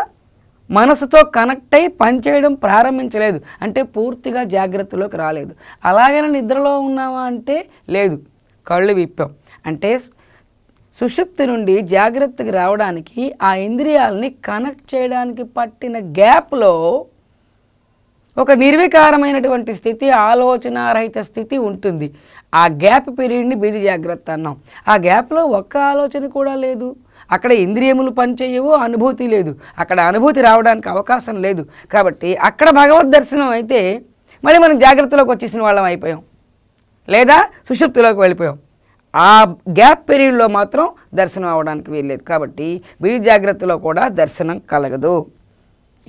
మనసుతో కనెక్ట్ అయి పనిచేయడం ప్రారంభించలేదు అంటే పూర్తిగా జాగ్రత్తలోకి రాలేదు అలాగైనా నిద్రలో ఉన్నావా అంటే లేదు కళ్ళు విప్పాం అంటే సుషుప్తి నుండి జాగ్రత్తకి రావడానికి ఆ ఇంద్రియాలని కనెక్ట్ చేయడానికి పట్టిన గ్యాప్లో ఒక నిర్వికారమైనటువంటి స్థితి ఆలోచనారహిత స్థితి ఉంటుంది ఆ గ్యాప్ పీరియడ్ని బీజ జాగ్రత్త అన్నాం ఆ గ్యాప్లో ఒక్క ఆలోచన కూడా లేదు అక్కడ ఇంద్రియములు పనిచేయవు అనుభూతి లేదు అక్కడ అనుభూతి రావడానికి అవకాశం లేదు కాబట్టి అక్కడ భగవద్ దర్శనం అయితే మరి మనం జాగ్రత్తలోకి వచ్చేసిన వాళ్ళం అయిపోయాం లేదా సుషుప్తిలోకి వెళ్ళిపోయాం ఆ గ్యాప్ పీరియడ్లో మాత్రం దర్శనం అవడానికి వీల్లేదు కాబట్టి వీడి జాగ్రత్తలో కూడా దర్శనం కలగదు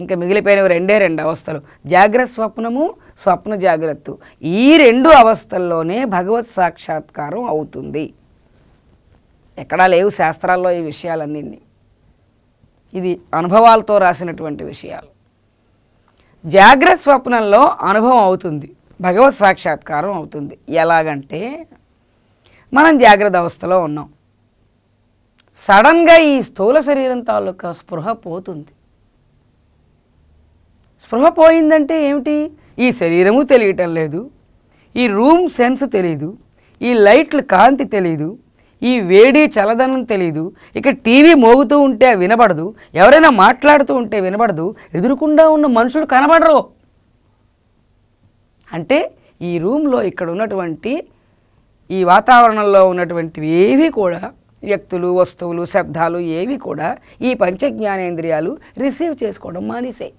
ఇంకా మిగిలిపోయినవి రెండే రెండు అవస్థలు జాగ్రత్త స్వప్నము స్వప్న జాగ్రత్త ఈ రెండు అవస్థల్లోనే భగవత్ సాక్షాత్కారం అవుతుంది ఎక్కడా లేవు శాస్త్రాల్లో ఈ విషయాలన్నీ ఇది అనుభవాలతో రాసినటువంటి విషయాలు జాగ్రత్త స్వప్నంలో అనుభవం అవుతుంది భగవత్ సాక్షాత్కారం అవుతుంది ఎలాగంటే మనం జాగ్రత్త అవస్థలో ఉన్నాం సడన్గా ఈ స్థూల శరీరం తాలూకా స్పృహ పోతుంది స్పృహ పోయిందంటే ఏమిటి ఈ శరీరము తెలియటం లేదు ఈ రూమ్ సెన్స్ తెలీదు ఈ లైట్లు కాంతి తెలీదు ఈ వేడి చలదనం తెలీదు ఇక టీవీ మోగుతూ ఉంటే వినబడదు ఎవరైనా మాట్లాడుతూ ఉంటే వినబడదు ఎదురుకుండా ఉన్న మనుషులు కనబడరు అంటే ఈ రూమ్లో ఇక్కడ ఉన్నటువంటి ఈ వాతావరణంలో ఉన్నటువంటివి ఏవి కూడా వ్యక్తులు వస్తువులు శబ్దాలు ఏవి కూడా ఈ పంచజ్ఞానేంద్రియాలు రిసీవ్ చేసుకోవడం మానేసాయి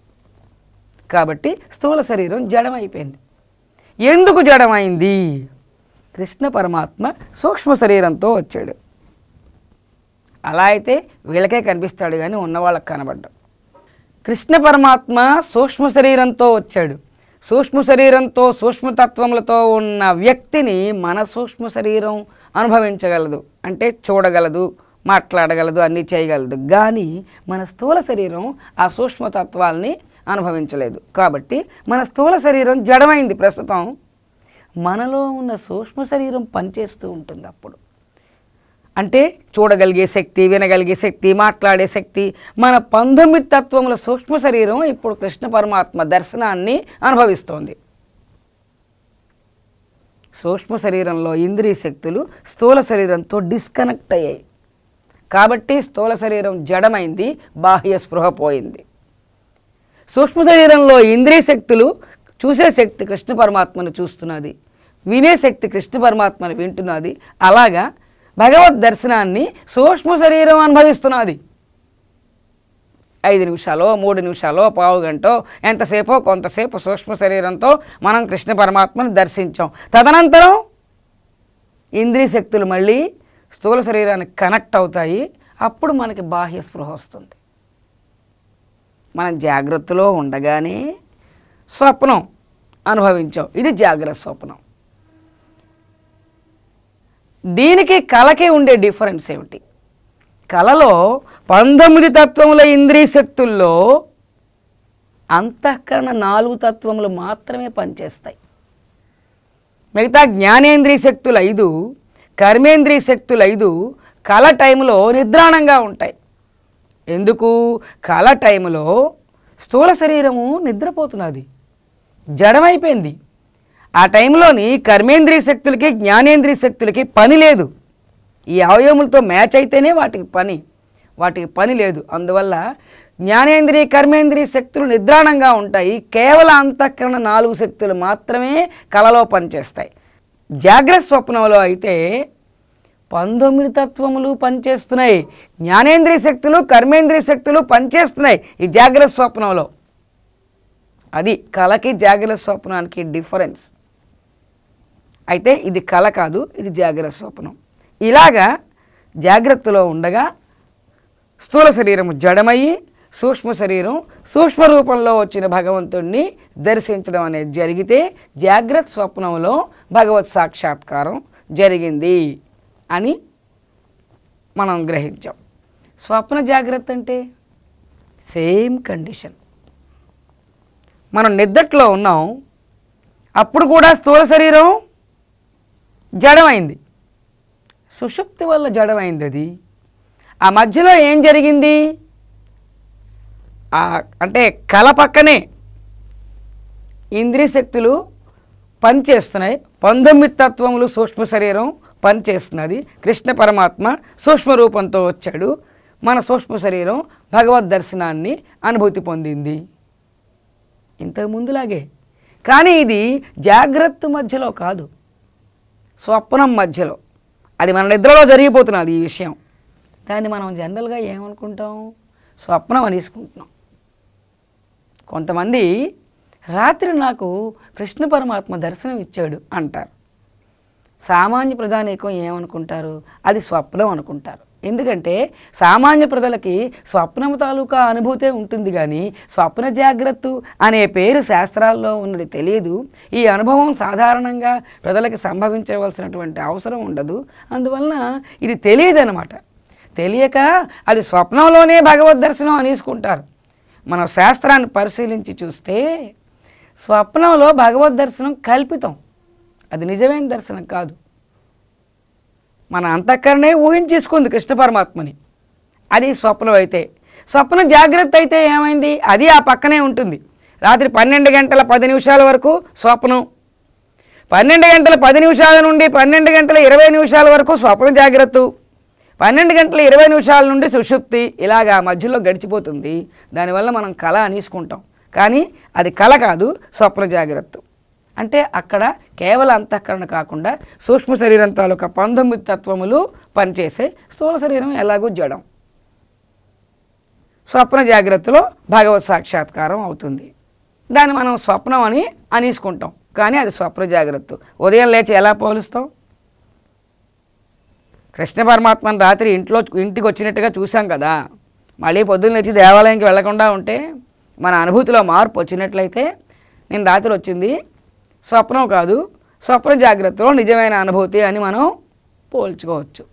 కాబట్టి స్థూల శరీరం జడమైపోయింది ఎందుకు జడమైంది కృష్ణ పరమాత్మ సూక్ష్మ శరీరంతో వచ్చాడు అలా అయితే వీళ్ళకే కనిపిస్తాడు కానీ ఉన్నవాళ్ళకి కనబడ్డం కృష్ణ పరమాత్మ సూక్ష్మ శరీరంతో వచ్చాడు సూక్ష్మ శరీరంతో సూక్ష్మతత్వములతో ఉన్న వ్యక్తిని మన సూక్ష్మ శరీరం అనుభవించగలదు అంటే చూడగలదు మాట్లాడగలదు అన్నీ చేయగలదు కానీ మన స్థూల శరీరం ఆ సూక్ష్మతత్వాల్ని అనుభవించలేదు కాబట్టి మన స్థూల శరీరం జడమైంది ప్రస్తుతం మనలో ఉన్న సూక్ష్మ శరీరం పనిచేస్తూ ఉంటుంది అప్పుడు అంటే చూడగలిగే శక్తి వినగలిగే శక్తి మాట్లాడే శక్తి మన పంతొమ్మిది తత్వముల సూక్ష్మ శరీరం ఇప్పుడు కృష్ణ పరమాత్మ దర్శనాన్ని అనుభవిస్తోంది సూక్ష్మ శరీరంలో ఇంద్రియ శక్తులు స్థూల శరీరంతో డిస్కనెక్ట్ అయ్యాయి కాబట్టి స్థూల శరీరం జడమైంది బాహ్య స్పృహ పోయింది సూక్ష్మ శరీరంలో ఇంద్రియ శక్తులు చూసే శక్తి కృష్ణ పరమాత్మను చూస్తున్నది వినే శక్తి కృష్ణ పరమాత్మను వింటున్నది అలాగా భగవద్ దర్శనాన్ని సూక్ష్మ శరీరం అనుభవిస్తున్నది ఐదు నిమిషాలో మూడు నిమిషాలో పావు గంటో ఎంతసేపో కొంతసేపు సూక్ష్మ శరీరంతో మనం కృష్ణ పరమాత్మను దర్శించాం తదనంతరం ఇంద్రియ శక్తులు మళ్ళీ స్థూల శరీరానికి కనెక్ట్ అవుతాయి అప్పుడు మనకి బాహ్య స్పృహ వస్తుంది మనం జాగ్రత్తలో ఉండగానే స్వప్నం అనుభవించాం ఇది జాగ్రత్త స్వప్నం దీనికి కళకి ఉండే డిఫరెన్స్ ఏమిటి కళలో పంతొమ్మిది తత్వముల ఇంద్రియ శక్తుల్లో అంతఃకరణ నాలుగు తత్వములు మాత్రమే పనిచేస్తాయి మిగతా జ్ఞానేంద్రియ శక్తులు ఐదు కర్మేంద్రియ శక్తులు ఐదు కళ టైంలో నిద్రాణంగా ఉంటాయి ఎందుకు కళ టైంలో స్థూల శరీరము నిద్రపోతున్నది జడమైపోయింది ఆ టైంలోని కర్మేంద్రియ శక్తులకి జ్ఞానేంద్రియ శక్తులకి పని లేదు ఈ అవయవములతో మ్యాచ్ అయితేనే వాటికి పని వాటికి పని లేదు అందువల్ల జ్ఞానేంద్రియ కర్మేంద్రియ శక్తులు నిద్రాణంగా ఉంటాయి కేవల అంతఃకరణ నాలుగు శక్తులు మాత్రమే కలలో పనిచేస్తాయి జాగ్రత్త స్వప్నంలో అయితే పంతొమ్మిది తత్వములు పనిచేస్తున్నాయి జ్ఞానేంద్రియ శక్తులు కర్మేంద్రియ శక్తులు పనిచేస్తున్నాయి ఈ జాగ్రత్త స్వప్నంలో అది కళకి జాగ్రత్త స్వప్నానికి డిఫరెన్స్ అయితే ఇది కళ కాదు ఇది జాగ్రత్త స్వప్నం ఇలాగా జాగ్రత్తలో ఉండగా స్థూల శరీరం జడమయ్యి సూక్ష్మ శరీరం సూక్ష్మ రూపంలో వచ్చిన భగవంతుణ్ణి దర్శించడం అనేది జరిగితే జాగ్రత్త స్వప్నంలో భగవత్ సాక్షాత్కారం జరిగింది అని మనం గ్రహించాం స్వప్న జాగ్రత్త అంటే సేమ్ కండిషన్ మనం నిద్దట్లో ఉన్నాం అప్పుడు కూడా స్థూల శరీరం జడమైంది సుషుప్తి వల్ల జడమైంది అది ఆ మధ్యలో ఏం జరిగింది అంటే కళ పక్కనే ఇంద్రియ శక్తులు పనిచేస్తున్నాయి పంతొమ్మిది తత్వములు సూక్ష్మ శరీరం పనిచేస్తున్నది కృష్ణ పరమాత్మ సూక్ష్మ రూపంతో వచ్చాడు మన సూక్ష్మ శరీరం భగవద్ దర్శనాన్ని అనుభూతి పొందింది ఇంతకుముందులాగే కానీ ఇది జాగ్రత్త మధ్యలో కాదు స్వప్నం మధ్యలో అది మన నిద్రలో జరిగిపోతున్నది ఈ విషయం దాన్ని మనం జనరల్గా ఏమనుకుంటాం స్వప్నం అనేసుకుంటున్నాం కొంతమంది రాత్రి నాకు కృష్ణ పరమాత్మ దర్శనం ఇచ్చాడు అంటారు సామాన్య ప్రజానీకం ఏమనుకుంటారు అది స్వప్నం అనుకుంటారు ఎందుకంటే సామాన్య ప్రజలకి స్వప్నం తాలూకా అనుభూతే ఉంటుంది కానీ స్వప్న జాగ్రత్త అనే పేరు శాస్త్రాల్లో ఉన్నది తెలియదు ఈ అనుభవం సాధారణంగా ప్రజలకి సంభవించవలసినటువంటి అవసరం ఉండదు అందువలన ఇది తెలియదనమాట తెలియక అది స్వప్నంలోనే భగవద్ దర్శనం అనేసుకుంటారు మన శాస్త్రాన్ని పరిశీలించి చూస్తే స్వప్నంలో భగవద్ దర్శనం కల్పితం అది నిజమైన దర్శనం కాదు మన అంతఃకరణే ఊహించేసుకుంది కృష్ణ పరమాత్మని అది స్వప్నం అయితే జాగ్రత్త అయితే ఏమైంది అది ఆ పక్కనే ఉంటుంది రాత్రి పన్నెండు గంటల పది నిమిషాల వరకు స్వప్నం పన్నెండు గంటల పది నిమిషాల నుండి పన్నెండు గంటల ఇరవై నిమిషాల వరకు స్వప్న జాగ్రత్త పన్నెండు గంటల ఇరవై నిమిషాల నుండి సుషుప్తి ఇలాగా మధ్యలో గడిచిపోతుంది దానివల్ల మనం కళ అనేసుకుంటాం కానీ అది కళ కాదు స్వప్న జాగ్రత్త అంటే అక్కడ కేవల అంతఃకరణ కాకుండా సూక్ష్మ శరీరం తాలూకా పంతొమ్మిది తత్వములు పనిచేసే స్థూల శరీరం ఎలాగో జడం స్వప్న జాగ్రత్తలో భగవత్ సాక్షాత్కారం అవుతుంది దాన్ని మనం స్వప్నం అని అనేసుకుంటాం కానీ అది స్వప్న జాగ్రత్త ఉదయం లేచి ఎలా పోలుస్తాం కృష్ణ పరమాత్మను రాత్రి ఇంట్లో ఇంటికి వచ్చినట్టుగా చూసాం కదా మళ్ళీ పొద్దున్న లేచి దేవాలయంకి వెళ్లకుండా ఉంటే మన అనుభూతిలో మార్పు వచ్చినట్లయితే నేను రాత్రి వచ్చింది స్వప్నం కాదు స్వప్న జాగ్రత్తలో నిజమైన అనుభూతి అని మనం పోల్చుకోవచ్చు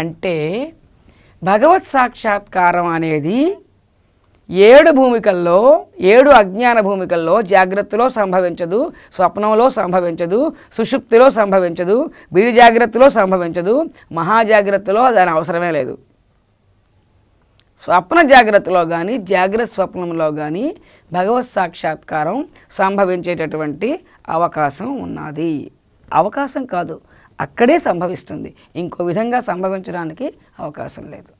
అంటే భగవత్ సాక్షాత్కారం అనేది ఏడు భూమికల్లో ఏడు అజ్ఞాన భూమికల్లో జాగ్రత్తలో సంభవించదు స్వప్నంలో సంభవించదు సుషుప్తిలో సంభవించదు బిడి జాగ్రత్తలో సంభవించదు మహాజాగ్రత్తలో దాని అవసరమే లేదు స్వప్న జాగ్రత్తలో కానీ జాగ్రత్త స్వప్నంలో కానీ భగవత్ సాక్షాత్కారం సంభవించేటటువంటి అవకాశం ఉన్నది అవకాశం కాదు అక్కడే సంభవిస్తుంది ఇంకో విధంగా సంభవించడానికి అవకాశం లేదు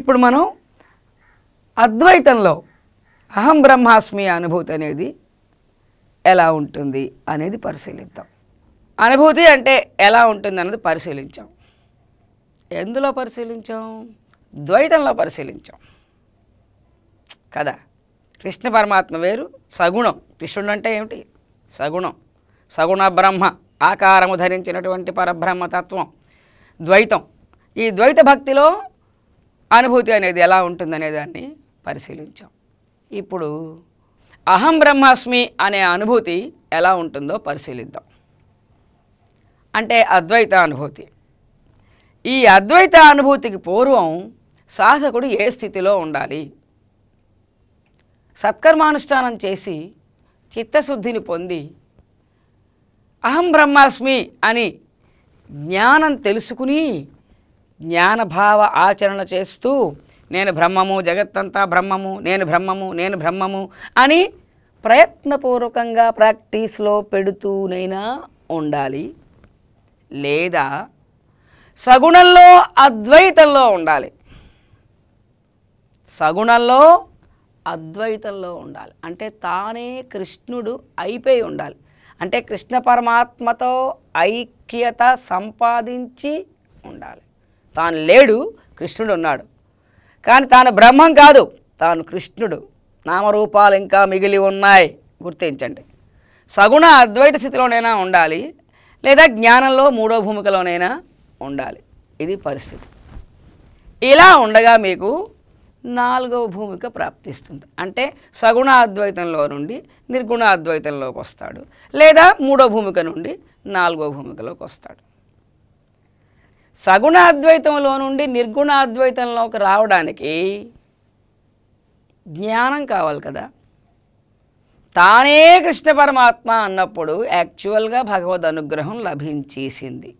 ఇప్పుడు మనం అద్వైతంలో అహం బ్రహ్మాస్మి అనుభూతి అనేది ఎలా ఉంటుంది అనేది పరిశీలిద్దాం అనుభూతి అంటే ఎలా ఉంటుంది అన్నది పరిశీలించాం ఎందులో పరిశీలించాం ద్వైతంలో పరిశీలించాం కదా కృష్ణ పరమాత్మ వేరు సగుణం కృష్ణుడు అంటే ఏమిటి సగుణం సగుణ బ్రహ్మ ఆకారము ధరించినటువంటి పరబ్రహ్మతత్వం ద్వైతం ఈ ద్వైత భక్తిలో అనుభూతి అనేది ఎలా ఉంటుందనే దాన్ని పరిశీలించాం ఇప్పుడు అహం బ్రహ్మాస్మి అనే అనుభూతి ఎలా ఉంటుందో పరిశీలిద్దాం అంటే అద్వైత అనుభూతి ఈ అద్వైత అనుభూతికి పూర్వం సాధకుడు ఏ స్థితిలో ఉండాలి సత్కర్మానుష్ఠానం చేసి చిత్తశుద్ధిని పొంది అహం బ్రహ్మాస్మి అని జ్ఞానం తెలుసుకుని జ్ఞానభావ ఆచరణ చేస్తూ నేను బ్రహ్మము జగత్తంతా బ్రహ్మము నేను బ్రహ్మము నేను బ్రహ్మము అని ప్రయత్నపూర్వకంగా ప్రాక్టీస్లో పెడుతూనైనా ఉండాలి లేదా సగుణంలో అద్వైతంలో ఉండాలి సగుణంలో అద్వైతంలో ఉండాలి అంటే తానే కృష్ణుడు అయిపోయి ఉండాలి అంటే కృష్ణ పరమాత్మతో ఐక్యత సంపాదించి ఉండాలి తాను లేడు కృష్ణుడు ఉన్నాడు కానీ తాను బ్రహ్మం కాదు తాను కృష్ణుడు నామరూపాలు ఇంకా మిగిలి ఉన్నాయి గుర్తించండి సగుణ అద్వైత స్థితిలోనైనా ఉండాలి లేదా జ్ఞానంలో మూడో భూమికలోనైనా ఉండాలి ఇది పరిస్థితి ఇలా ఉండగా మీకు నాలుగవ భూమిక ప్రాప్తిస్తుంది అంటే సగుణ అద్వైతంలో నుండి నిర్గుణ అద్వైతంలోకి వస్తాడు లేదా మూడో భూమిక నుండి నాలుగో భూమికలోకి వస్తాడు సగుణ అద్వైతంలో నుండి నిర్గుణ అద్వైతంలోకి రావడానికి జ్ఞానం కావాలి కదా తానే కృష్ణ పరమాత్మ అన్నప్పుడు యాక్చువల్గా భగవద్ అనుగ్రహం లభించేసింది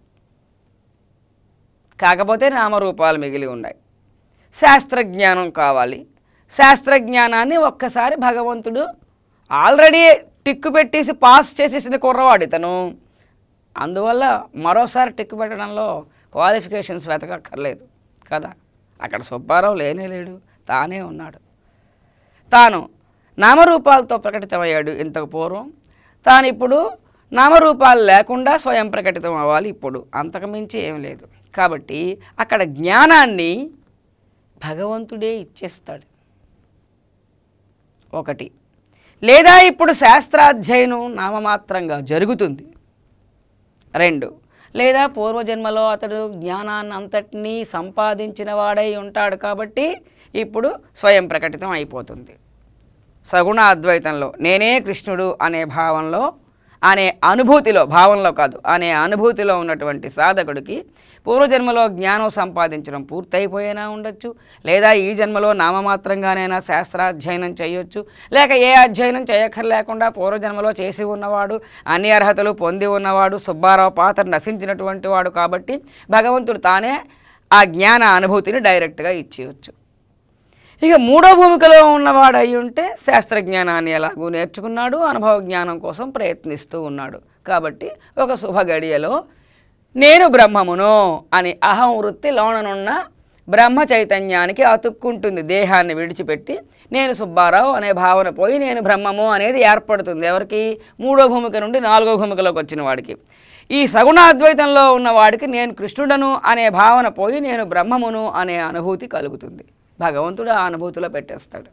కాకపోతే నామరూపాలు మిగిలి ఉన్నాయి శాస్త్రజ్ఞానం కావాలి శాస్త్రజ్ఞానాన్ని ఒక్కసారి భగవంతుడు ఆల్రెడీ టిక్కు పెట్టేసి పాస్ చేసేసిన కుర్రవాడు ఇతను అందువల్ల మరోసారి టిక్కు పెట్టడంలో క్వాలిఫికేషన్స్ వెతకక్కర్లేదు కదా అక్కడ సుబ్బారావు లేనే లేడు తానే ఉన్నాడు తాను నామరూపాలతో ప్రకటితమయ్యాడు ఇంతకు పూర్వం తాను ఇప్పుడు నామరూపాలు లేకుండా స్వయం ప్రకటితం అవ్వాలి ఇప్పుడు అంతకుమించి ఏం లేదు కాబట్టి అక్కడ జ్ఞానాన్ని భగవంతుడే ఇచ్చేస్తాడు ఒకటి లేదా ఇప్పుడు శాస్త్రాధ్యయనం నామమాత్రంగా జరుగుతుంది రెండు లేదా పూర్వజన్మలో అతడు జ్ఞానాన్ని అంతటినీ సంపాదించిన వాడై ఉంటాడు కాబట్టి ఇప్పుడు స్వయం ప్రకటితం అయిపోతుంది సగుణ అద్వైతంలో నేనే కృష్ణుడు అనే భావంలో అనే అనుభూతిలో భావనలో కాదు అనే అనుభూతిలో ఉన్నటువంటి సాధకుడికి పూర్వజన్మలో జ్ఞానం సంపాదించడం పూర్తయిపోయినా ఉండొచ్చు లేదా ఈ జన్మలో నామమాత్రంగానైనా శాస్త్రాధ్యయనం చేయొచ్చు లేక ఏ అధ్యయనం చేయక్కర్లేకుండా పూర్వజన్మలో చేసి ఉన్నవాడు అన్ని అర్హతలు పొంది ఉన్నవాడు సుబ్బారావు పాత్ర నశించినటువంటి వాడు కాబట్టి భగవంతుడు తానే ఆ జ్ఞాన అనుభూతిని డైరెక్ట్గా ఇచ్చేయచ్చు ఇక మూడో భూమికలో ఉన్నవాడు అయి ఉంటే శాస్త్రజ్ఞానాన్ని ఎలాగూ నేర్చుకున్నాడు అనుభవ జ్ఞానం కోసం ప్రయత్నిస్తూ ఉన్నాడు కాబట్టి ఒక శుభ గడియలో నేను బ్రహ్మమును అని అహం వృత్తి లోననున్న బ్రహ్మ చైతన్యానికి అతుక్కుంటుంది దేహాన్ని విడిచిపెట్టి నేను సుబ్బారావు అనే భావన పోయి నేను బ్రహ్మము అనేది ఏర్పడుతుంది ఎవరికి మూడో భూమిక నుండి నాలుగో భూమికలోకి వచ్చిన వాడికి ఈ సగుణాద్వైతంలో ఉన్నవాడికి నేను కృష్ణుడను అనే భావన పోయి నేను బ్రహ్మమును అనే అనుభూతి కలుగుతుంది భగవంతుడు ఆ అనుభూతిలో పెట్టేస్తాడు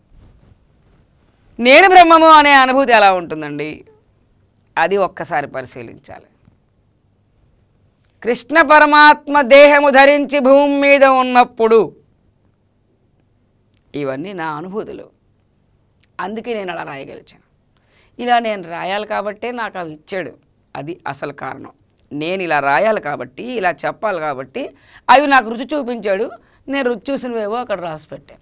నేను బ్రహ్మము అనే అనుభూతి ఎలా ఉంటుందండి అది ఒక్కసారి పరిశీలించాలి కృష్ణ పరమాత్మ దేహము ధరించి భూమి మీద ఉన్నప్పుడు ఇవన్నీ నా అనుభూతులు అందుకే నేను అలా రాయగలిచాను ఇలా నేను రాయాలి కాబట్టే నాకు అవి ఇచ్చాడు అది అసలు కారణం నేను ఇలా రాయాలి కాబట్టి ఇలా చెప్పాలి కాబట్టి అవి నాకు రుచి చూపించాడు నేను రుచి చూసినవేవో అక్కడ రాసి పెట్టాను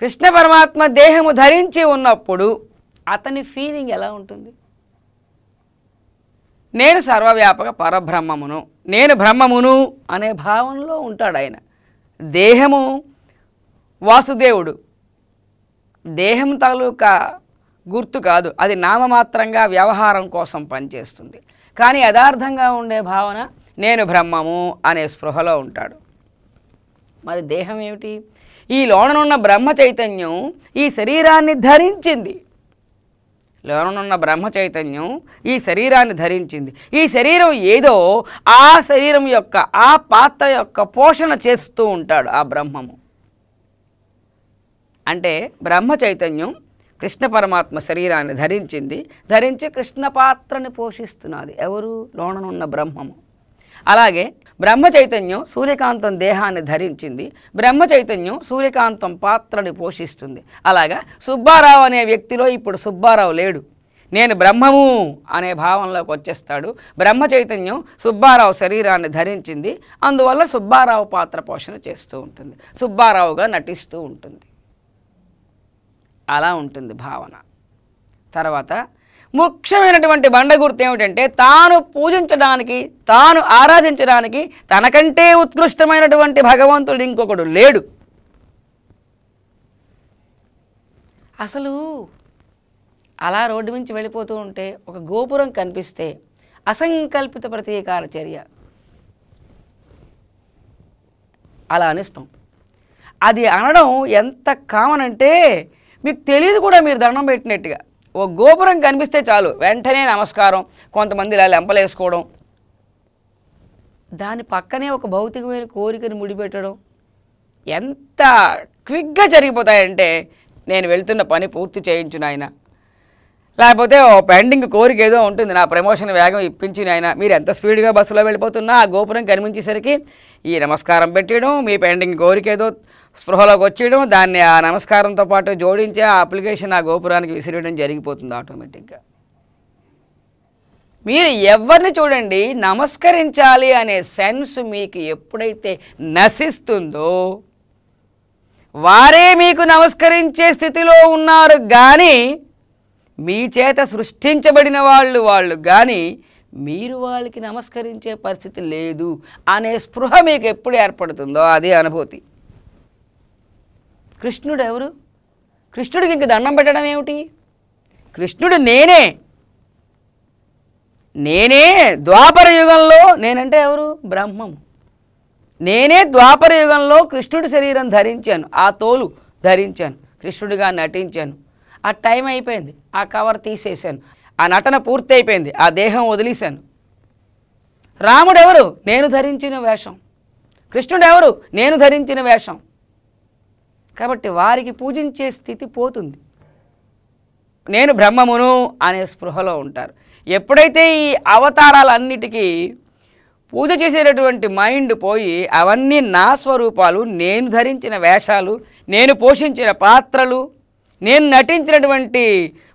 కృష్ణ పరమాత్మ దేహము ధరించి ఉన్నప్పుడు అతని ఫీలింగ్ ఎలా ఉంటుంది నేను సర్వవ్యాపక పరబ్రహ్మమును నేను బ్రహ్మమును అనే భావనలో ఉంటాడు ఆయన దేహము వాసుదేవుడు దేహం తాలూకా గుర్తు కాదు అది నామమాత్రంగా వ్యవహారం కోసం పనిచేస్తుంది కానీ యథార్థంగా ఉండే భావన నేను బ్రహ్మము అనే స్పృహలో ఉంటాడు మరి దేహం ఏమిటి ఈ లోననున్న బ్రహ్మ చైతన్యం ఈ శరీరాన్ని ధరించింది లోననున్న బ్రహ్మ చైతన్యం ఈ శరీరాన్ని ధరించింది ఈ శరీరం ఏదో ఆ శరీరం యొక్క ఆ పాత్ర యొక్క పోషణ చేస్తూ ఉంటాడు ఆ బ్రహ్మము అంటే బ్రహ్మ చైతన్యం కృష్ణ పరమాత్మ శరీరాన్ని ధరించింది ధరించి కృష్ణ పాత్రని పోషిస్తున్నది ఎవరు లోననున్న బ్రహ్మము అలాగే బ్రహ్మ చైతన్యం సూర్యకాంతం దేహాన్ని ధరించింది బ్రహ్మ చైతన్యం సూర్యకాంతం పాత్రని పోషిస్తుంది అలాగా సుబ్బారావు అనే వ్యక్తిలో ఇప్పుడు సుబ్బారావు లేడు నేను బ్రహ్మము అనే భావంలోకి వచ్చేస్తాడు బ్రహ్మ చైతన్యం సుబ్బారావు శరీరాన్ని ధరించింది అందువల్ల సుబ్బారావు పాత్ర పోషణ చేస్తూ ఉంటుంది సుబ్బారావుగా నటిస్తూ ఉంటుంది అలా ఉంటుంది భావన తర్వాత ముఖ్యమైనటువంటి బండ గుర్తు ఏమిటంటే తాను పూజించడానికి తాను ఆరాధించడానికి తనకంటే ఉత్కృష్టమైనటువంటి భగవంతుడు ఇంకొకడు లేడు అసలు అలా రోడ్డు నుంచి వెళ్ళిపోతూ ఉంటే ఒక గోపురం కనిపిస్తే అసంకల్పిత ప్రతీకార చర్య అలా అనిస్తాం అది అనడం ఎంత కామన్ అంటే మీకు తెలియదు కూడా మీరు దండం పెట్టినట్టుగా ఓ గోపురం కనిపిస్తే చాలు వెంటనే నమస్కారం కొంతమంది ఇలా లెంపలేసుకోవడం దాని పక్కనే ఒక భౌతికమైన కోరికను ముడిపెట్టడం ఎంత క్విక్గా జరిగిపోతాయంటే నేను వెళ్తున్న పని పూర్తి చేయించు నాయన లేకపోతే ఓ పెండింగ్ కోరిక ఏదో ఉంటుంది నా ప్రమోషన్ వేగం ఇప్పించి నాయన మీరు ఎంత స్పీడ్గా బస్సులో వెళ్ళిపోతున్నా ఆ గోపురం కనిపించేసరికి ఈ నమస్కారం పెట్టడం మీ పెండింగ్ కోరిక ఏదో స్పృహలోకి వచ్చేయడం దాన్ని ఆ నమస్కారంతో పాటు జోడించి ఆ అప్లికేషన్ ఆ గోపురానికి విసిరేయడం జరిగిపోతుంది ఆటోమేటిక్గా మీరు ఎవరిని చూడండి నమస్కరించాలి అనే సెన్స్ మీకు ఎప్పుడైతే నశిస్తుందో వారే మీకు నమస్కరించే స్థితిలో ఉన్నారు కానీ మీ చేత సృష్టించబడిన వాళ్ళు వాళ్ళు కానీ మీరు వాళ్ళకి నమస్కరించే పరిస్థితి లేదు అనే స్పృహ మీకు ఎప్పుడు ఏర్పడుతుందో అదే అనుభూతి కృష్ణుడు ఎవరు కృష్ణుడికి ఇంక దండం పెట్టడం ఏమిటి కృష్ణుడు నేనే నేనే ద్వాపర యుగంలో నేనంటే ఎవరు బ్రహ్మం నేనే ద్వాపర యుగంలో కృష్ణుడి శరీరం ధరించాను ఆ తోలు ధరించాను కృష్ణుడిగా నటించాను ఆ టైం అయిపోయింది ఆ కవర్ తీసేశాను ఆ నటన పూర్తి అయిపోయింది ఆ దేహం వదిలేశాను రాముడెవరు నేను ధరించిన వేషం కృష్ణుడెవరు నేను ధరించిన వేషం కాబట్టి వారికి పూజించే స్థితి పోతుంది నేను బ్రహ్మమును అనే స్పృహలో ఉంటారు ఎప్పుడైతే ఈ అవతారాలన్నిటికీ పూజ చేసేటటువంటి మైండ్ పోయి అవన్నీ నా స్వరూపాలు నేను ధరించిన వేషాలు నేను పోషించిన పాత్రలు నేను నటించినటువంటి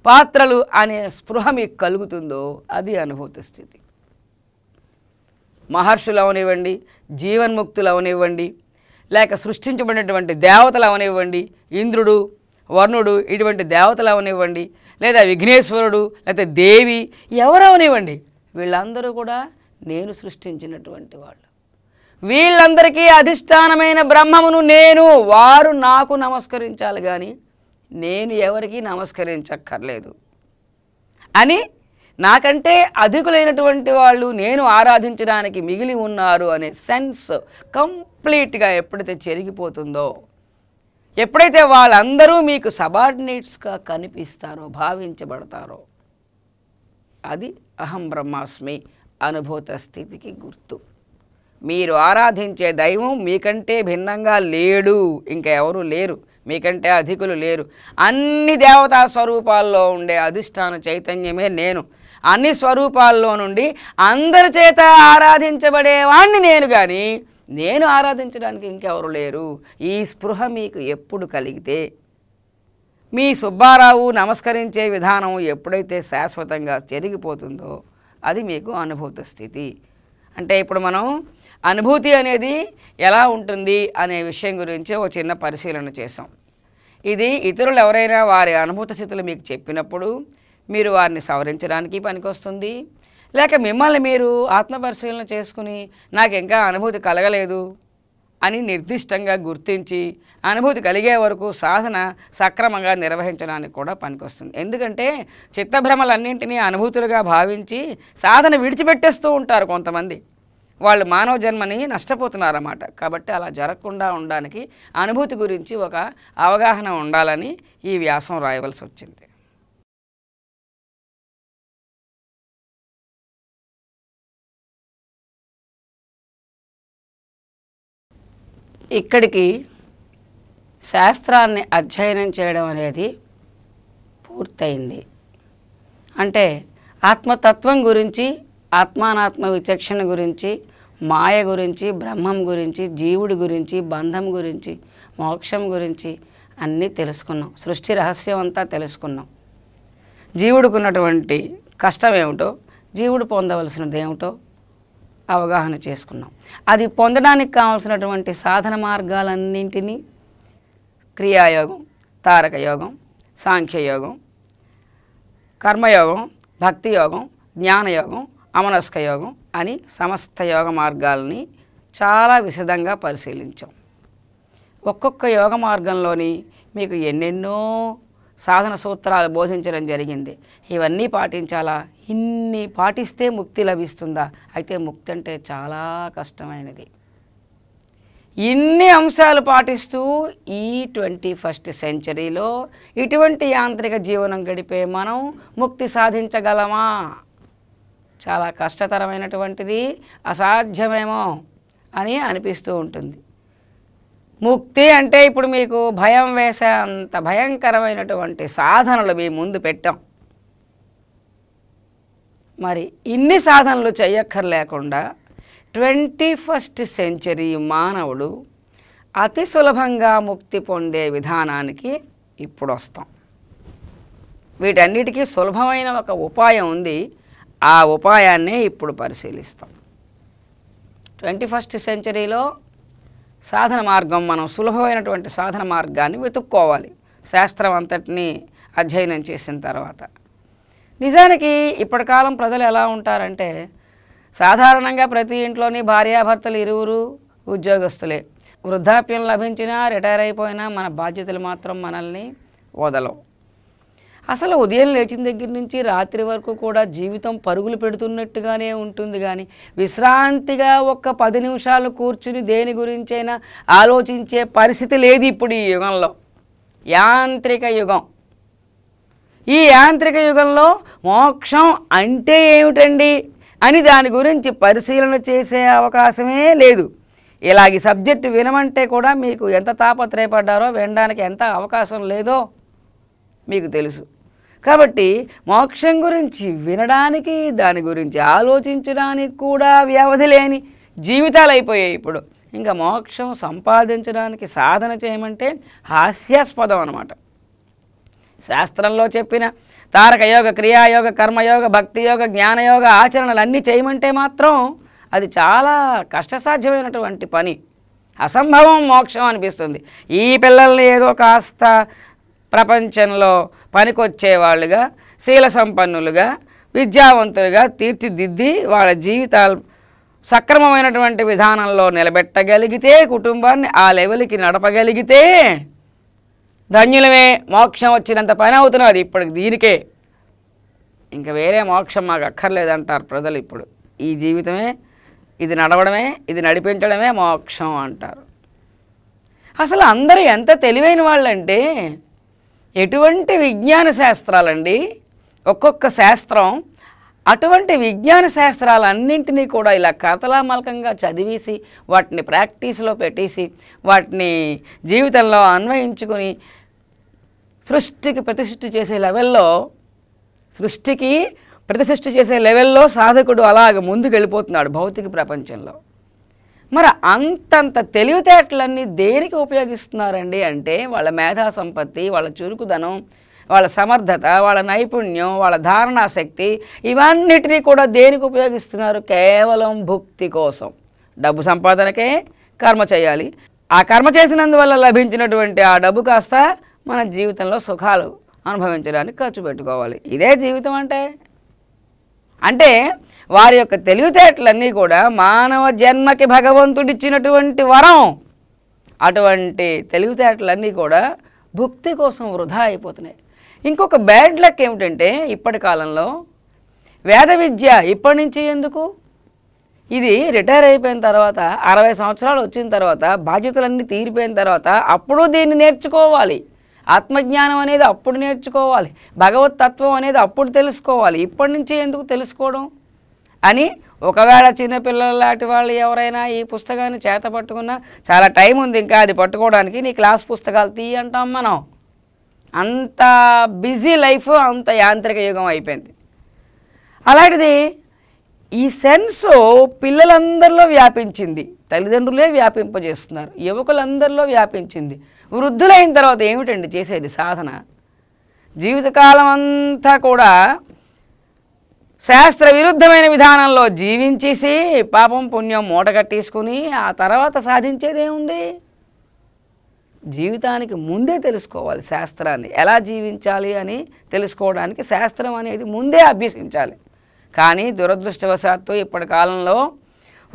పాత్రలు అనే స్పృహ మీకు కలుగుతుందో అది అనుభూతి స్థితి మహర్షులు అవనివ్వండి జీవన్ముక్తులు అవనివ్వండి లేక సృష్టించబడినటువంటి దేవతలు అవనివ్వండి ఇంద్రుడు వర్ణుడు ఇటువంటి దేవతలు అవనివ్వండి లేదా విఘ్నేశ్వరుడు లేదా దేవి ఎవరు అవనివ్వండి వీళ్ళందరూ కూడా నేను సృష్టించినటువంటి వాళ్ళు వీళ్ళందరికీ అధిష్టానమైన బ్రహ్మమును నేను వారు నాకు నమస్కరించాలి కానీ నేను ఎవరికి నమస్కరించక్కర్లేదు అని నాకంటే అధికులైనటువంటి వాళ్ళు నేను ఆరాధించడానికి మిగిలి ఉన్నారు అనే సెన్స్ కంప్ కంప్లీట్గా ఎప్పుడైతే చెరిగిపోతుందో ఎప్పుడైతే వాళ్ళందరూ మీకు సబార్డినేట్స్గా కనిపిస్తారో భావించబడతారో అది అహం బ్రహ్మాస్మి అనుభూత స్థితికి గుర్తు మీరు ఆరాధించే దైవం మీకంటే భిన్నంగా లేడు ఇంకా ఎవరు లేరు మీకంటే అధికులు లేరు అన్ని దేవతా స్వరూపాల్లో ఉండే అధిష్టాన చైతన్యమే నేను అన్ని స్వరూపాల్లో నుండి అందరి చేత ఆరాధించబడేవాణ్ణి నేను కానీ నేను ఆరాధించడానికి ఇంకెవరు లేరు ఈ స్పృహ మీకు ఎప్పుడు కలిగితే మీ సుబ్బారావు నమస్కరించే విధానం ఎప్పుడైతే శాశ్వతంగా జరిగిపోతుందో అది మీకు అనుభూత స్థితి అంటే ఇప్పుడు మనం అనుభూతి అనేది ఎలా ఉంటుంది అనే విషయం గురించి ఒక చిన్న పరిశీలన చేసాం ఇది ఇతరులు ఎవరైనా వారి అనుభూత స్థితులు మీకు చెప్పినప్పుడు మీరు వారిని సవరించడానికి పనికొస్తుంది లేక మిమ్మల్ని మీరు ఆత్మపరిశీలన చేసుకుని నాకు ఇంకా అనుభూతి కలగలేదు అని నిర్దిష్టంగా గుర్తించి అనుభూతి కలిగే వరకు సాధన సక్రమంగా నిర్వహించడానికి కూడా పనికొస్తుంది ఎందుకంటే చిత్తభ్రమలన్నింటినీ అనుభూతులుగా భావించి సాధన విడిచిపెట్టేస్తూ ఉంటారు కొంతమంది వాళ్ళు మానవ జన్మని నష్టపోతున్నారన్నమాట కాబట్టి అలా జరగకుండా ఉండడానికి అనుభూతి గురించి ఒక అవగాహన ఉండాలని ఈ వ్యాసం రాయవలసి వచ్చింది ఇక్కడికి శాస్త్రాన్ని అధ్యయనం చేయడం అనేది పూర్తయింది అంటే ఆత్మతత్వం గురించి ఆత్మానాత్మ విచక్షణ గురించి మాయ గురించి బ్రహ్మం గురించి జీవుడి గురించి బంధం గురించి మోక్షం గురించి అన్నీ తెలుసుకున్నాం సృష్టి రహస్యం అంతా తెలుసుకున్నాం జీవుడికి ఉన్నటువంటి కష్టం ఏమిటో జీవుడు పొందవలసినది ఏమిటో అవగాహన చేసుకున్నాం అది పొందడానికి కావాల్సినటువంటి సాధన మార్గాలన్నింటినీ క్రియాయోగం తారక యోగం సాంఖ్యయోగం కర్మయోగం భక్తి యోగం జ్ఞానయోగం అమనస్క యోగం అని సమస్త యోగ మార్గాలని చాలా విశదంగా పరిశీలించాం ఒక్కొక్క యోగ మార్గంలోని మీకు ఎన్నెన్నో సాధన సూత్రాలు బోధించడం జరిగింది ఇవన్నీ పాటించాలా ఇన్ని పాటిస్తే ముక్తి లభిస్తుందా అయితే ముక్తి అంటే చాలా కష్టమైనది ఇన్ని అంశాలు పాటిస్తూ ఈ ట్వంటీ ఫస్ట్ సెంచరీలో ఇటువంటి యాంత్రిక జీవనం గడిపే మనం ముక్తి సాధించగలమా చాలా కష్టతరమైనటువంటిది అసాధ్యమేమో అని అనిపిస్తూ ఉంటుంది ముక్తి అంటే ఇప్పుడు మీకు భయం వేసే అంత భయంకరమైనటువంటి సాధనలు మీ ముందు పెట్టాం మరి ఇన్ని సాధనలు చేయక్కర్లేకుండా ట్వంటీ ఫస్ట్ సెంచరీ మానవుడు అతి సులభంగా ముక్తి పొందే విధానానికి ఇప్పుడు వస్తాం వీటన్నిటికీ సులభమైన ఒక ఉపాయం ఉంది ఆ ఉపాయాన్నే ఇప్పుడు పరిశీలిస్తాం ట్వంటీ ఫస్ట్ సెంచరీలో సాధన మార్గం మనం సులభమైనటువంటి సాధన మార్గాన్ని వెతుక్కోవాలి శాస్త్రం అంతటినీ అధ్యయనం చేసిన తర్వాత నిజానికి ఇప్పటి కాలం ప్రజలు ఎలా ఉంటారంటే సాధారణంగా ప్రతి ఇంట్లోని భార్యాభర్తలు ఇరువురు ఉద్యోగస్తులే వృద్ధాప్యం లభించినా రిటైర్ అయిపోయినా మన బాధ్యతలు మాత్రం మనల్ని వదలవు అసలు ఉదయం లేచిన దగ్గర నుంచి రాత్రి వరకు కూడా జీవితం పరుగులు పెడుతున్నట్టుగానే ఉంటుంది కానీ విశ్రాంతిగా ఒక్క పది నిమిషాలు కూర్చుని దేని గురించైనా ఆలోచించే పరిస్థితి లేదు ఇప్పుడు ఈ యుగంలో యాంత్రిక యుగం ఈ యాంత్రిక యుగంలో మోక్షం అంటే ఏమిటండి అని దాని గురించి పరిశీలన చేసే అవకాశమే లేదు ఇలాగ సబ్జెక్టు వినమంటే కూడా మీకు ఎంత తాపత్రయపడ్డారో వినడానికి ఎంత అవకాశం లేదో మీకు తెలుసు కాబట్టి మోక్షం గురించి వినడానికి దాని గురించి ఆలోచించడానికి కూడా వ్యవధి లేని జీవితాలు అయిపోయాయి ఇప్పుడు ఇంకా మోక్షం సంపాదించడానికి సాధన చేయమంటే హాస్యాస్పదం అనమాట శాస్త్రంలో చెప్పిన తారకయోగ క్రియాయోగ కర్మయోగ భక్తియోగ జ్ఞానయోగ ఆచరణలు అన్నీ చేయమంటే మాత్రం అది చాలా కష్టసాధ్యమైనటువంటి పని అసంభవం మోక్షం అనిపిస్తుంది ఈ పిల్లల్ని ఏదో కాస్త ప్రపంచంలో పనికొచ్చేవాళ్ళుగా శీల సంపన్నులుగా విద్యావంతులుగా తీర్చిదిద్ది వాళ్ళ జీవితాలు సక్రమమైనటువంటి విధానంలో నిలబెట్టగలిగితే కుటుంబాన్ని ఆ లెవెల్కి నడపగలిగితే ధన్యులమే మోక్షం వచ్చినంత పని అవుతున్నది ఇప్పుడు దీనికే ఇంకా వేరే మోక్షం మాకు అక్కర్లేదంటారు ప్రజలు ఇప్పుడు ఈ జీవితమే ఇది నడవడమే ఇది నడిపించడమే మోక్షం అంటారు అసలు అందరూ ఎంత తెలివైన వాళ్ళంటే ఎటువంటి విజ్ఞాన శాస్త్రాలండి ఒక్కొక్క శాస్త్రం అటువంటి విజ్ఞాన శాస్త్రాలన్నింటినీ కూడా ఇలా కథలామలకంగా చదివేసి వాటిని ప్రాక్టీస్లో పెట్టేసి వాటిని జీవితంలో అన్వయించుకొని సృష్టికి ప్రతిష్ఠ చేసే లెవెల్లో సృష్టికి ప్రతిష్ఠ చేసే లెవెల్లో సాధకుడు అలాగ ముందుకు వెళ్ళిపోతున్నాడు భౌతిక ప్రపంచంలో మరి అంతంత తెలివితేటలన్నీ దేనికి ఉపయోగిస్తున్నారండి అంటే వాళ్ళ మేధా సంపత్తి వాళ్ళ చురుకుదనం వాళ్ళ సమర్థత వాళ్ళ నైపుణ్యం వాళ్ళ ధారణాశక్తి ఇవన్నిటినీ కూడా దేనికి ఉపయోగిస్తున్నారు కేవలం భుక్తి కోసం డబ్బు సంపాదనకే కర్మ చేయాలి ఆ కర్మ చేసినందువల్ల లభించినటువంటి ఆ డబ్బు కాస్త మన జీవితంలో సుఖాలు అనుభవించడానికి ఖర్చు పెట్టుకోవాలి ఇదే జీవితం అంటే అంటే వారి యొక్క తెలివితేటలన్నీ కూడా మానవ జన్మకి భగవంతుడిచ్చినటువంటి వరం అటువంటి తెలివితేటలన్నీ కూడా భుక్తి కోసం వృధా అయిపోతున్నాయి ఇంకొక బ్యాడ్ లక్ ఏమిటంటే ఇప్పటి కాలంలో వేద విద్య ఇప్పటి నుంచి ఎందుకు ఇది రిటైర్ అయిపోయిన తర్వాత అరవై సంవత్సరాలు వచ్చిన తర్వాత బాధ్యతలన్నీ తీరిపోయిన తర్వాత అప్పుడు దీన్ని నేర్చుకోవాలి ఆత్మజ్ఞానం అనేది అప్పుడు నేర్చుకోవాలి భగవతత్వం అనేది అప్పుడు తెలుసుకోవాలి ఇప్పటి నుంచి ఎందుకు తెలుసుకోవడం అని ఒకవేళ చిన్నపిల్లల లాంటి వాళ్ళు ఎవరైనా ఈ పుస్తకాన్ని చేత పట్టుకున్నా చాలా టైం ఉంది ఇంకా అది పట్టుకోవడానికి నీ క్లాస్ పుస్తకాలు తీయంటాం మనం అంత బిజీ లైఫ్ అంత యాంత్రిక యుగం అయిపోయింది అలాంటిది ఈ సెన్స్ పిల్లలందరిలో వ్యాపించింది తల్లిదండ్రులే వ్యాపింపజేస్తున్నారు యువకులందరిలో వ్యాపించింది వృద్ధులైన తర్వాత ఏమిటండి చేసేది సాధన జీవితకాలం అంతా కూడా శాస్త్ర విరుద్ధమైన విధానంలో జీవించేసి పాపం పుణ్యం మూట కట్టేసుకుని ఆ తర్వాత సాధించేదేముంది జీవితానికి ముందే తెలుసుకోవాలి శాస్త్రాన్ని ఎలా జీవించాలి అని తెలుసుకోవడానికి శాస్త్రం అనేది ముందే అభ్యసించాలి కానీ దురదృష్టవశాత్తు ఇప్పటి కాలంలో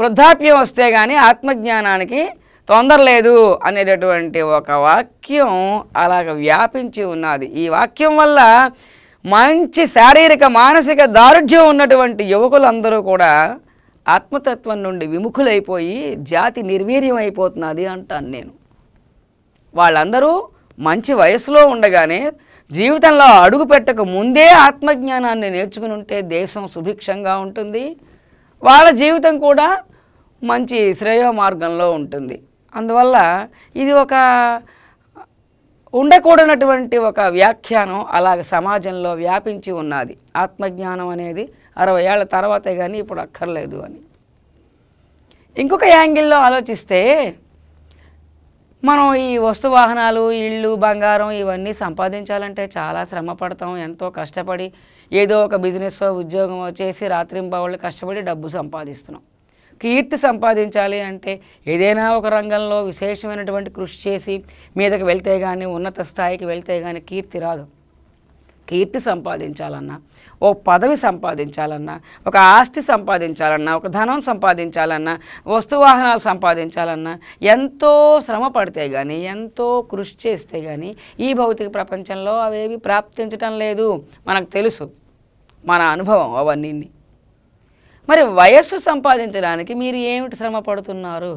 వృద్ధాప్యం వస్తే కానీ ఆత్మజ్ఞానానికి తొందరలేదు అనేటటువంటి ఒక వాక్యం అలాగ వ్యాపించి ఉన్నది ఈ వాక్యం వల్ల మంచి శారీరక మానసిక దారుఢ్యం ఉన్నటువంటి యువకులందరూ కూడా ఆత్మతత్వం నుండి విముఖులైపోయి జాతి నిర్వీర్యం అయిపోతున్నది అంటాను నేను వాళ్ళందరూ మంచి వయసులో ఉండగానే జీవితంలో అడుగు పెట్టక ముందే ఆత్మజ్ఞానాన్ని నేర్చుకుని ఉంటే దేశం సుభిక్షంగా ఉంటుంది వాళ్ళ జీవితం కూడా మంచి శ్రేయ మార్గంలో ఉంటుంది అందువల్ల ఇది ఒక ఉండకూడనటువంటి ఒక వ్యాఖ్యానం అలాగ సమాజంలో వ్యాపించి ఉన్నది ఆత్మజ్ఞానం అనేది అరవై ఏళ్ళ తర్వాతే కానీ ఇప్పుడు అక్కర్లేదు అని ఇంకొక యాంగిల్లో ఆలోచిస్తే మనం ఈ వస్తు వాహనాలు ఇళ్ళు బంగారం ఇవన్నీ సంపాదించాలంటే చాలా శ్రమ పడతాం ఎంతో కష్టపడి ఏదో ఒక బిజినెస్ ఉద్యోగం చేసి వాళ్ళు కష్టపడి డబ్బు సంపాదిస్తున్నాం కీర్తి సంపాదించాలి అంటే ఏదైనా ఒక రంగంలో విశేషమైనటువంటి కృషి చేసి మీదకి వెళ్తే కానీ ఉన్నత స్థాయికి వెళ్తే కానీ కీర్తి రాదు కీర్తి సంపాదించాలన్నా ఓ పదవి సంపాదించాలన్నా ఒక ఆస్తి సంపాదించాలన్నా ఒక ధనం సంపాదించాలన్నా వస్తువాహనాలు సంపాదించాలన్నా ఎంతో శ్రమ పడితే కానీ ఎంతో కృషి చేస్తే కానీ ఈ భౌతిక ప్రపంచంలో అవేవి ప్రాప్తించటం లేదు మనకు తెలుసు మన అనుభవం అవన్నీ మరి వయస్సు సంపాదించడానికి మీరు ఏమిటి శ్రమ పడుతున్నారు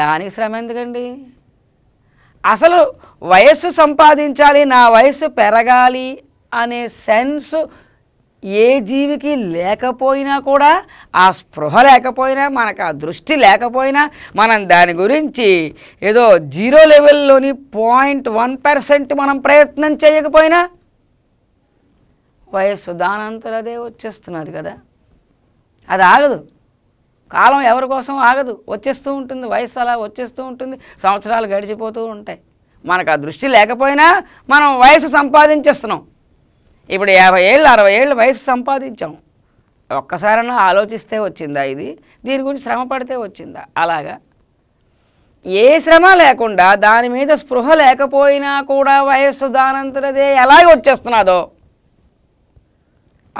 దానికి శ్రమ ఎందుకండి అసలు వయస్సు సంపాదించాలి నా వయస్సు పెరగాలి అనే సెన్స్ ఏ జీవికి లేకపోయినా కూడా ఆ స్పృహ లేకపోయినా మనకు ఆ దృష్టి లేకపోయినా మనం దాని గురించి ఏదో జీరో లెవెల్లోని పాయింట్ వన్ పర్సెంట్ మనం ప్రయత్నం చేయకపోయినా వయస్సు దానంతరదే వచ్చేస్తున్నది కదా అది ఆగదు కాలం ఎవరి కోసం ఆగదు వచ్చేస్తూ ఉంటుంది వయస్సు అలా వచ్చేస్తూ ఉంటుంది సంవత్సరాలు గడిచిపోతూ ఉంటాయి మనకు ఆ దృష్టి లేకపోయినా మనం వయసు సంపాదించేస్తున్నాం ఇప్పుడు యాభై ఏళ్ళు అరవై ఏళ్ళు వయసు సంపాదించాం ఒక్కసారైనా ఆలోచిస్తే వచ్చిందా ఇది దీని గురించి శ్రమ పడితే వచ్చిందా అలాగా ఏ శ్రమ లేకుండా దాని మీద స్పృహ లేకపోయినా కూడా వయస్సు దానంతరదే ఎలాగ వచ్చేస్తున్నదో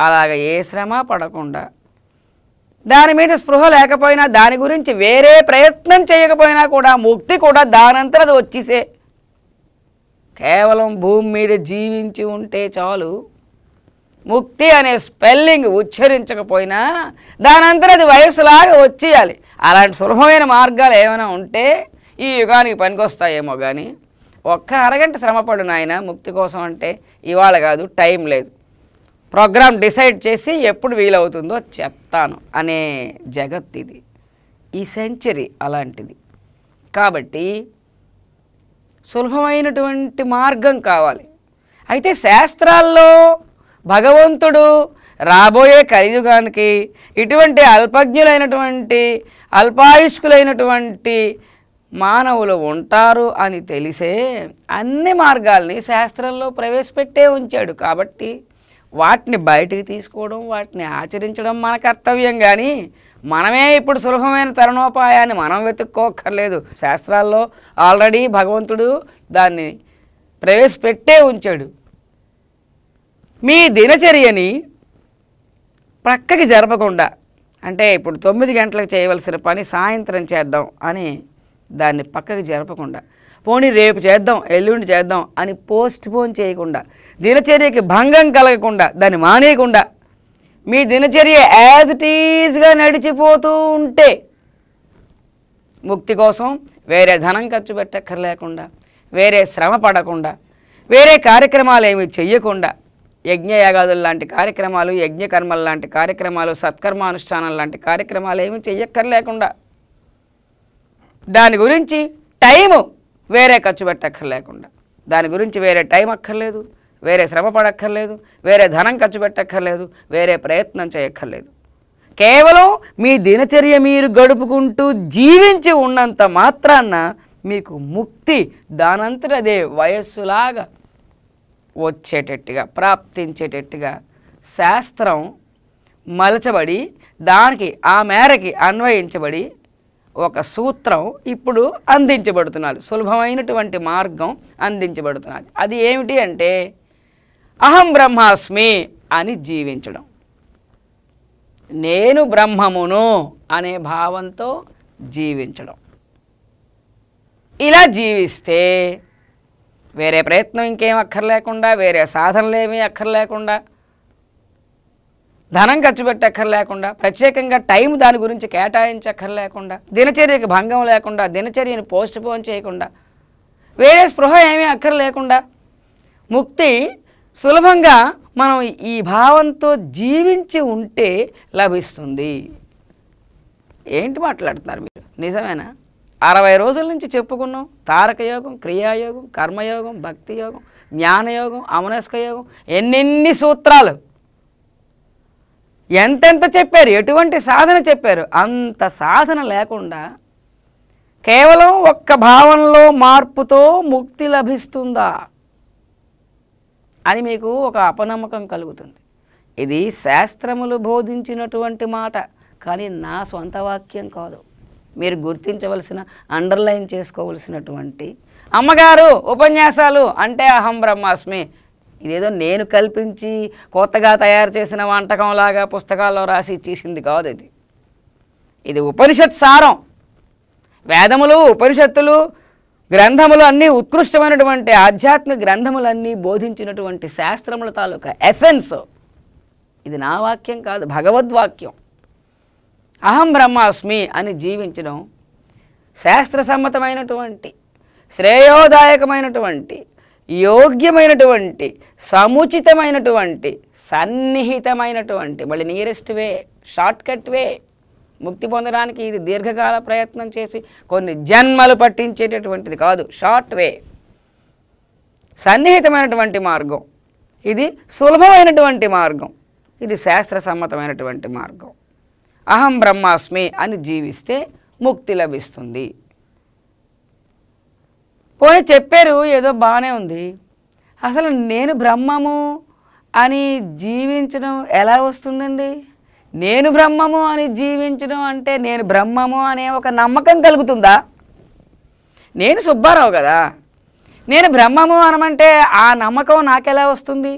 అలాగ ఏ శ్రమ పడకుండా దాని మీద స్పృహ లేకపోయినా దాని గురించి వేరే ప్రయత్నం చేయకపోయినా కూడా ముక్తి కూడా దానంతా అది వచ్చేసే కేవలం భూమి మీద జీవించి ఉంటే చాలు ముక్తి అనే స్పెల్లింగ్ ఉచ్చరించకపోయినా దానంతరం అది వయసులాగా వచ్చేయాలి అలాంటి సులభమైన మార్గాలు ఏమైనా ఉంటే ఈ యుగానికి పనికొస్తాయేమో కానీ ఒక్క అరగంట శ్రమపడు నాయన ముక్తి కోసం అంటే ఇవాళ కాదు టైం లేదు ప్రోగ్రాం డిసైడ్ చేసి ఎప్పుడు వీలవుతుందో చెప్తాను అనే జగత్ ఇది ఈ సెంచరీ అలాంటిది కాబట్టి సులభమైనటువంటి మార్గం కావాలి అయితే శాస్త్రాల్లో భగవంతుడు రాబోయే కలియుగానికి ఇటువంటి అల్పజ్ఞులైనటువంటి అల్పాయుష్కులైనటువంటి మానవులు ఉంటారు అని తెలిసే అన్ని మార్గాల్ని శాస్త్రంలో ప్రవేశపెట్టే ఉంచాడు కాబట్టి వాటిని బయటికి తీసుకోవడం వాటిని ఆచరించడం మన కర్తవ్యం కానీ మనమే ఇప్పుడు సులభమైన తరుణోపాయాన్ని మనం వెతుక్కోక్కర్లేదు శాస్త్రాల్లో ఆల్రెడీ భగవంతుడు దాన్ని ప్రవేశపెట్టే ఉంచాడు మీ దినచర్యని ప్రక్కకి జరపకుండా అంటే ఇప్పుడు తొమ్మిది గంటలకు చేయవలసిన పని సాయంత్రం చేద్దాం అని దాన్ని పక్కకి జరపకుండా పోనీ రేపు చేద్దాం ఎల్లుండి చేద్దాం అని పోస్ట్ పోన్ చేయకుండా దినచర్యకి భంగం కలగకుండా దాన్ని మానేయకుండా మీ దినచర్య యాజ్ ఇట్ ఈజ్గా నడిచిపోతూ ఉంటే ముక్తి కోసం వేరే ధనం ఖర్చు పెట్టక్కర్లేకుండా వేరే శ్రమ పడకుండా వేరే కార్యక్రమాలు ఏమి చెయ్యకుండా యజ్ఞయాగాదులు లాంటి కార్యక్రమాలు యజ్ఞకర్మలు లాంటి కార్యక్రమాలు సత్కర్మానుష్ఠానం లాంటి కార్యక్రమాలు ఏమి చెయ్యక్కర్లేకుండా దాని గురించి టైము వేరే ఖర్చు పెట్టక్కర్లేకుండా దాని గురించి వేరే టైం అక్కర్లేదు వేరే శ్రమ పడక్కర్లేదు వేరే ధనం ఖర్చు పెట్టక్కర్లేదు వేరే ప్రయత్నం చేయక్కర్లేదు కేవలం మీ దినచర్య మీరు గడుపుకుంటూ జీవించి ఉన్నంత మాత్రాన మీకు ముక్తి దానంతటదే వయస్సులాగా వచ్చేటట్టుగా ప్రాప్తించేటట్టుగా శాస్త్రం మలచబడి దానికి ఆ మేరకి అన్వయించబడి ఒక సూత్రం ఇప్పుడు అందించబడుతున్నది సులభమైనటువంటి మార్గం అందించబడుతున్నది అది ఏమిటి అంటే అహం బ్రహ్మాస్మి అని జీవించడం నేను బ్రహ్మమును అనే భావంతో జీవించడం ఇలా జీవిస్తే వేరే ప్రయత్నం ఇంకేం అక్కర్లేకుండా వేరే సాధనలేమీ అక్కర్లేకుండా ధనం ఖర్చు పెట్టక్కర్లేకుండా ప్రత్యేకంగా టైం దాని గురించి కేటాయించక్కర్లేకుండా దినచర్యకి భంగం లేకుండా దినచర్యను పోస్ట్ పోన్ చేయకుండా వేరే స్పృహ ఏమీ అక్కర్లేకుండా ముక్తి సులభంగా మనం ఈ భావంతో జీవించి ఉంటే లభిస్తుంది ఏంటి మాట్లాడుతున్నారు మీరు నిజమేనా అరవై రోజుల నుంచి చెప్పుకున్నాం తారకయోగం క్రియాయోగం కర్మయోగం భక్తి యోగం జ్ఞానయోగం అమనస్క యోగం ఎన్నెన్ని సూత్రాలు ఎంతెంత చెప్పారు ఎటువంటి సాధన చెప్పారు అంత సాధన లేకుండా కేవలం ఒక్క భావనలో మార్పుతో ముక్తి లభిస్తుందా అని మీకు ఒక అపనమ్మకం కలుగుతుంది ఇది శాస్త్రములు బోధించినటువంటి మాట కానీ నా సొంత వాక్యం కాదు మీరు గుర్తించవలసిన అండర్లైన్ చేసుకోవలసినటువంటి అమ్మగారు ఉపన్యాసాలు అంటే అహం బ్రహ్మాస్మి ఇదేదో నేను కల్పించి కొత్తగా తయారు చేసిన వంటకంలాగా పుస్తకాల్లో రాసి ఇచ్చేసింది కాదు ఇది ఇది ఉపనిషత్ సారం వేదములు ఉపనిషత్తులు గ్రంథములు అన్నీ ఉత్కృష్టమైనటువంటి ఆధ్యాత్మిక గ్రంథములన్నీ బోధించినటువంటి శాస్త్రముల తాలూకా ఎసెన్స్ ఇది నా వాక్యం కాదు భగవద్వాక్యం అహం బ్రహ్మాస్మి అని జీవించడం శాస్త్రసమ్మతమైనటువంటి శ్రేయోదాయకమైనటువంటి యోగ్యమైనటువంటి సముచితమైనటువంటి సన్నిహితమైనటువంటి మళ్ళీ నియరెస్ట్ వే షార్ట్కట్ వే ముక్తి పొందడానికి ఇది దీర్ఘకాల ప్రయత్నం చేసి కొన్ని జన్మలు పట్టించేటటువంటిది కాదు షార్ట్ వే సన్నిహితమైనటువంటి మార్గం ఇది సులభమైనటువంటి మార్గం ఇది శాస్త్ర సమ్మతమైనటువంటి మార్గం అహం బ్రహ్మాస్మి అని జీవిస్తే ముక్తి లభిస్తుంది పోనీ చెప్పారు ఏదో బాగానే ఉంది అసలు నేను బ్రహ్మము అని జీవించడం ఎలా వస్తుందండి నేను బ్రహ్మము అని జీవించడం అంటే నేను బ్రహ్మము అనే ఒక నమ్మకం కలుగుతుందా నేను సుబ్బారావు కదా నేను బ్రహ్మము అనమంటే ఆ నమ్మకం నాకెలా వస్తుంది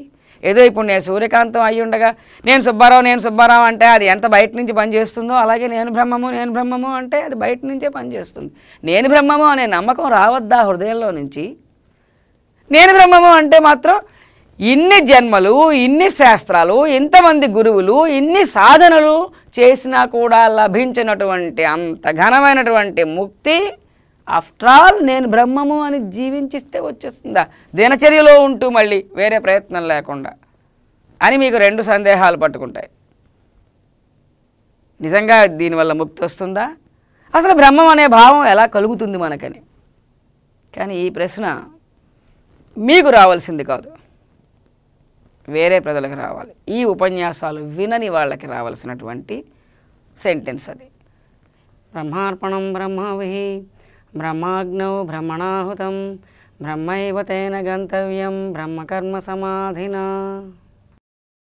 ఏదో ఇప్పుడు నేను సూర్యకాంతం అయి ఉండగా నేను సుబ్బారావు నేను సుబ్బారావు అంటే అది ఎంత బయట నుంచి పనిచేస్తుందో అలాగే నేను బ్రహ్మము నేను బ్రహ్మము అంటే అది బయట నుంచే పనిచేస్తుంది నేను బ్రహ్మము అనే నమ్మకం రావద్దా హృదయంలో నుంచి నేను బ్రహ్మము అంటే మాత్రం ఇన్ని జన్మలు ఇన్ని శాస్త్రాలు ఇంతమంది గురువులు ఇన్ని సాధనలు చేసినా కూడా లభించినటువంటి అంత ఘనమైనటువంటి ముక్తి ఆఫ్టర్ ఆల్ నేను బ్రహ్మము అని జీవించిస్తే వచ్చేస్తుందా దినచర్యలో ఉంటూ మళ్ళీ వేరే ప్రయత్నం లేకుండా అని మీకు రెండు సందేహాలు పట్టుకుంటాయి నిజంగా దీనివల్ల ముక్తి వస్తుందా అసలు బ్రహ్మం అనే భావం ఎలా కలుగుతుంది మనకని కానీ ఈ ప్రశ్న మీకు రావాల్సింది కాదు వేరే ప్రజలకు రావాలి ఈ ఉపన్యాసాలు వినని వాళ్ళకి రావాల్సినటువంటి సెంటెన్స్ అది బ్రహ్మార్పణం బ్రహ్మవిహి బ్రహ్మాగ్నౌ బ్రహ్మణాహుతం బ్రహ్మైవతేన గంతవ్యం బ్రహ్మకర్మ సమాధినా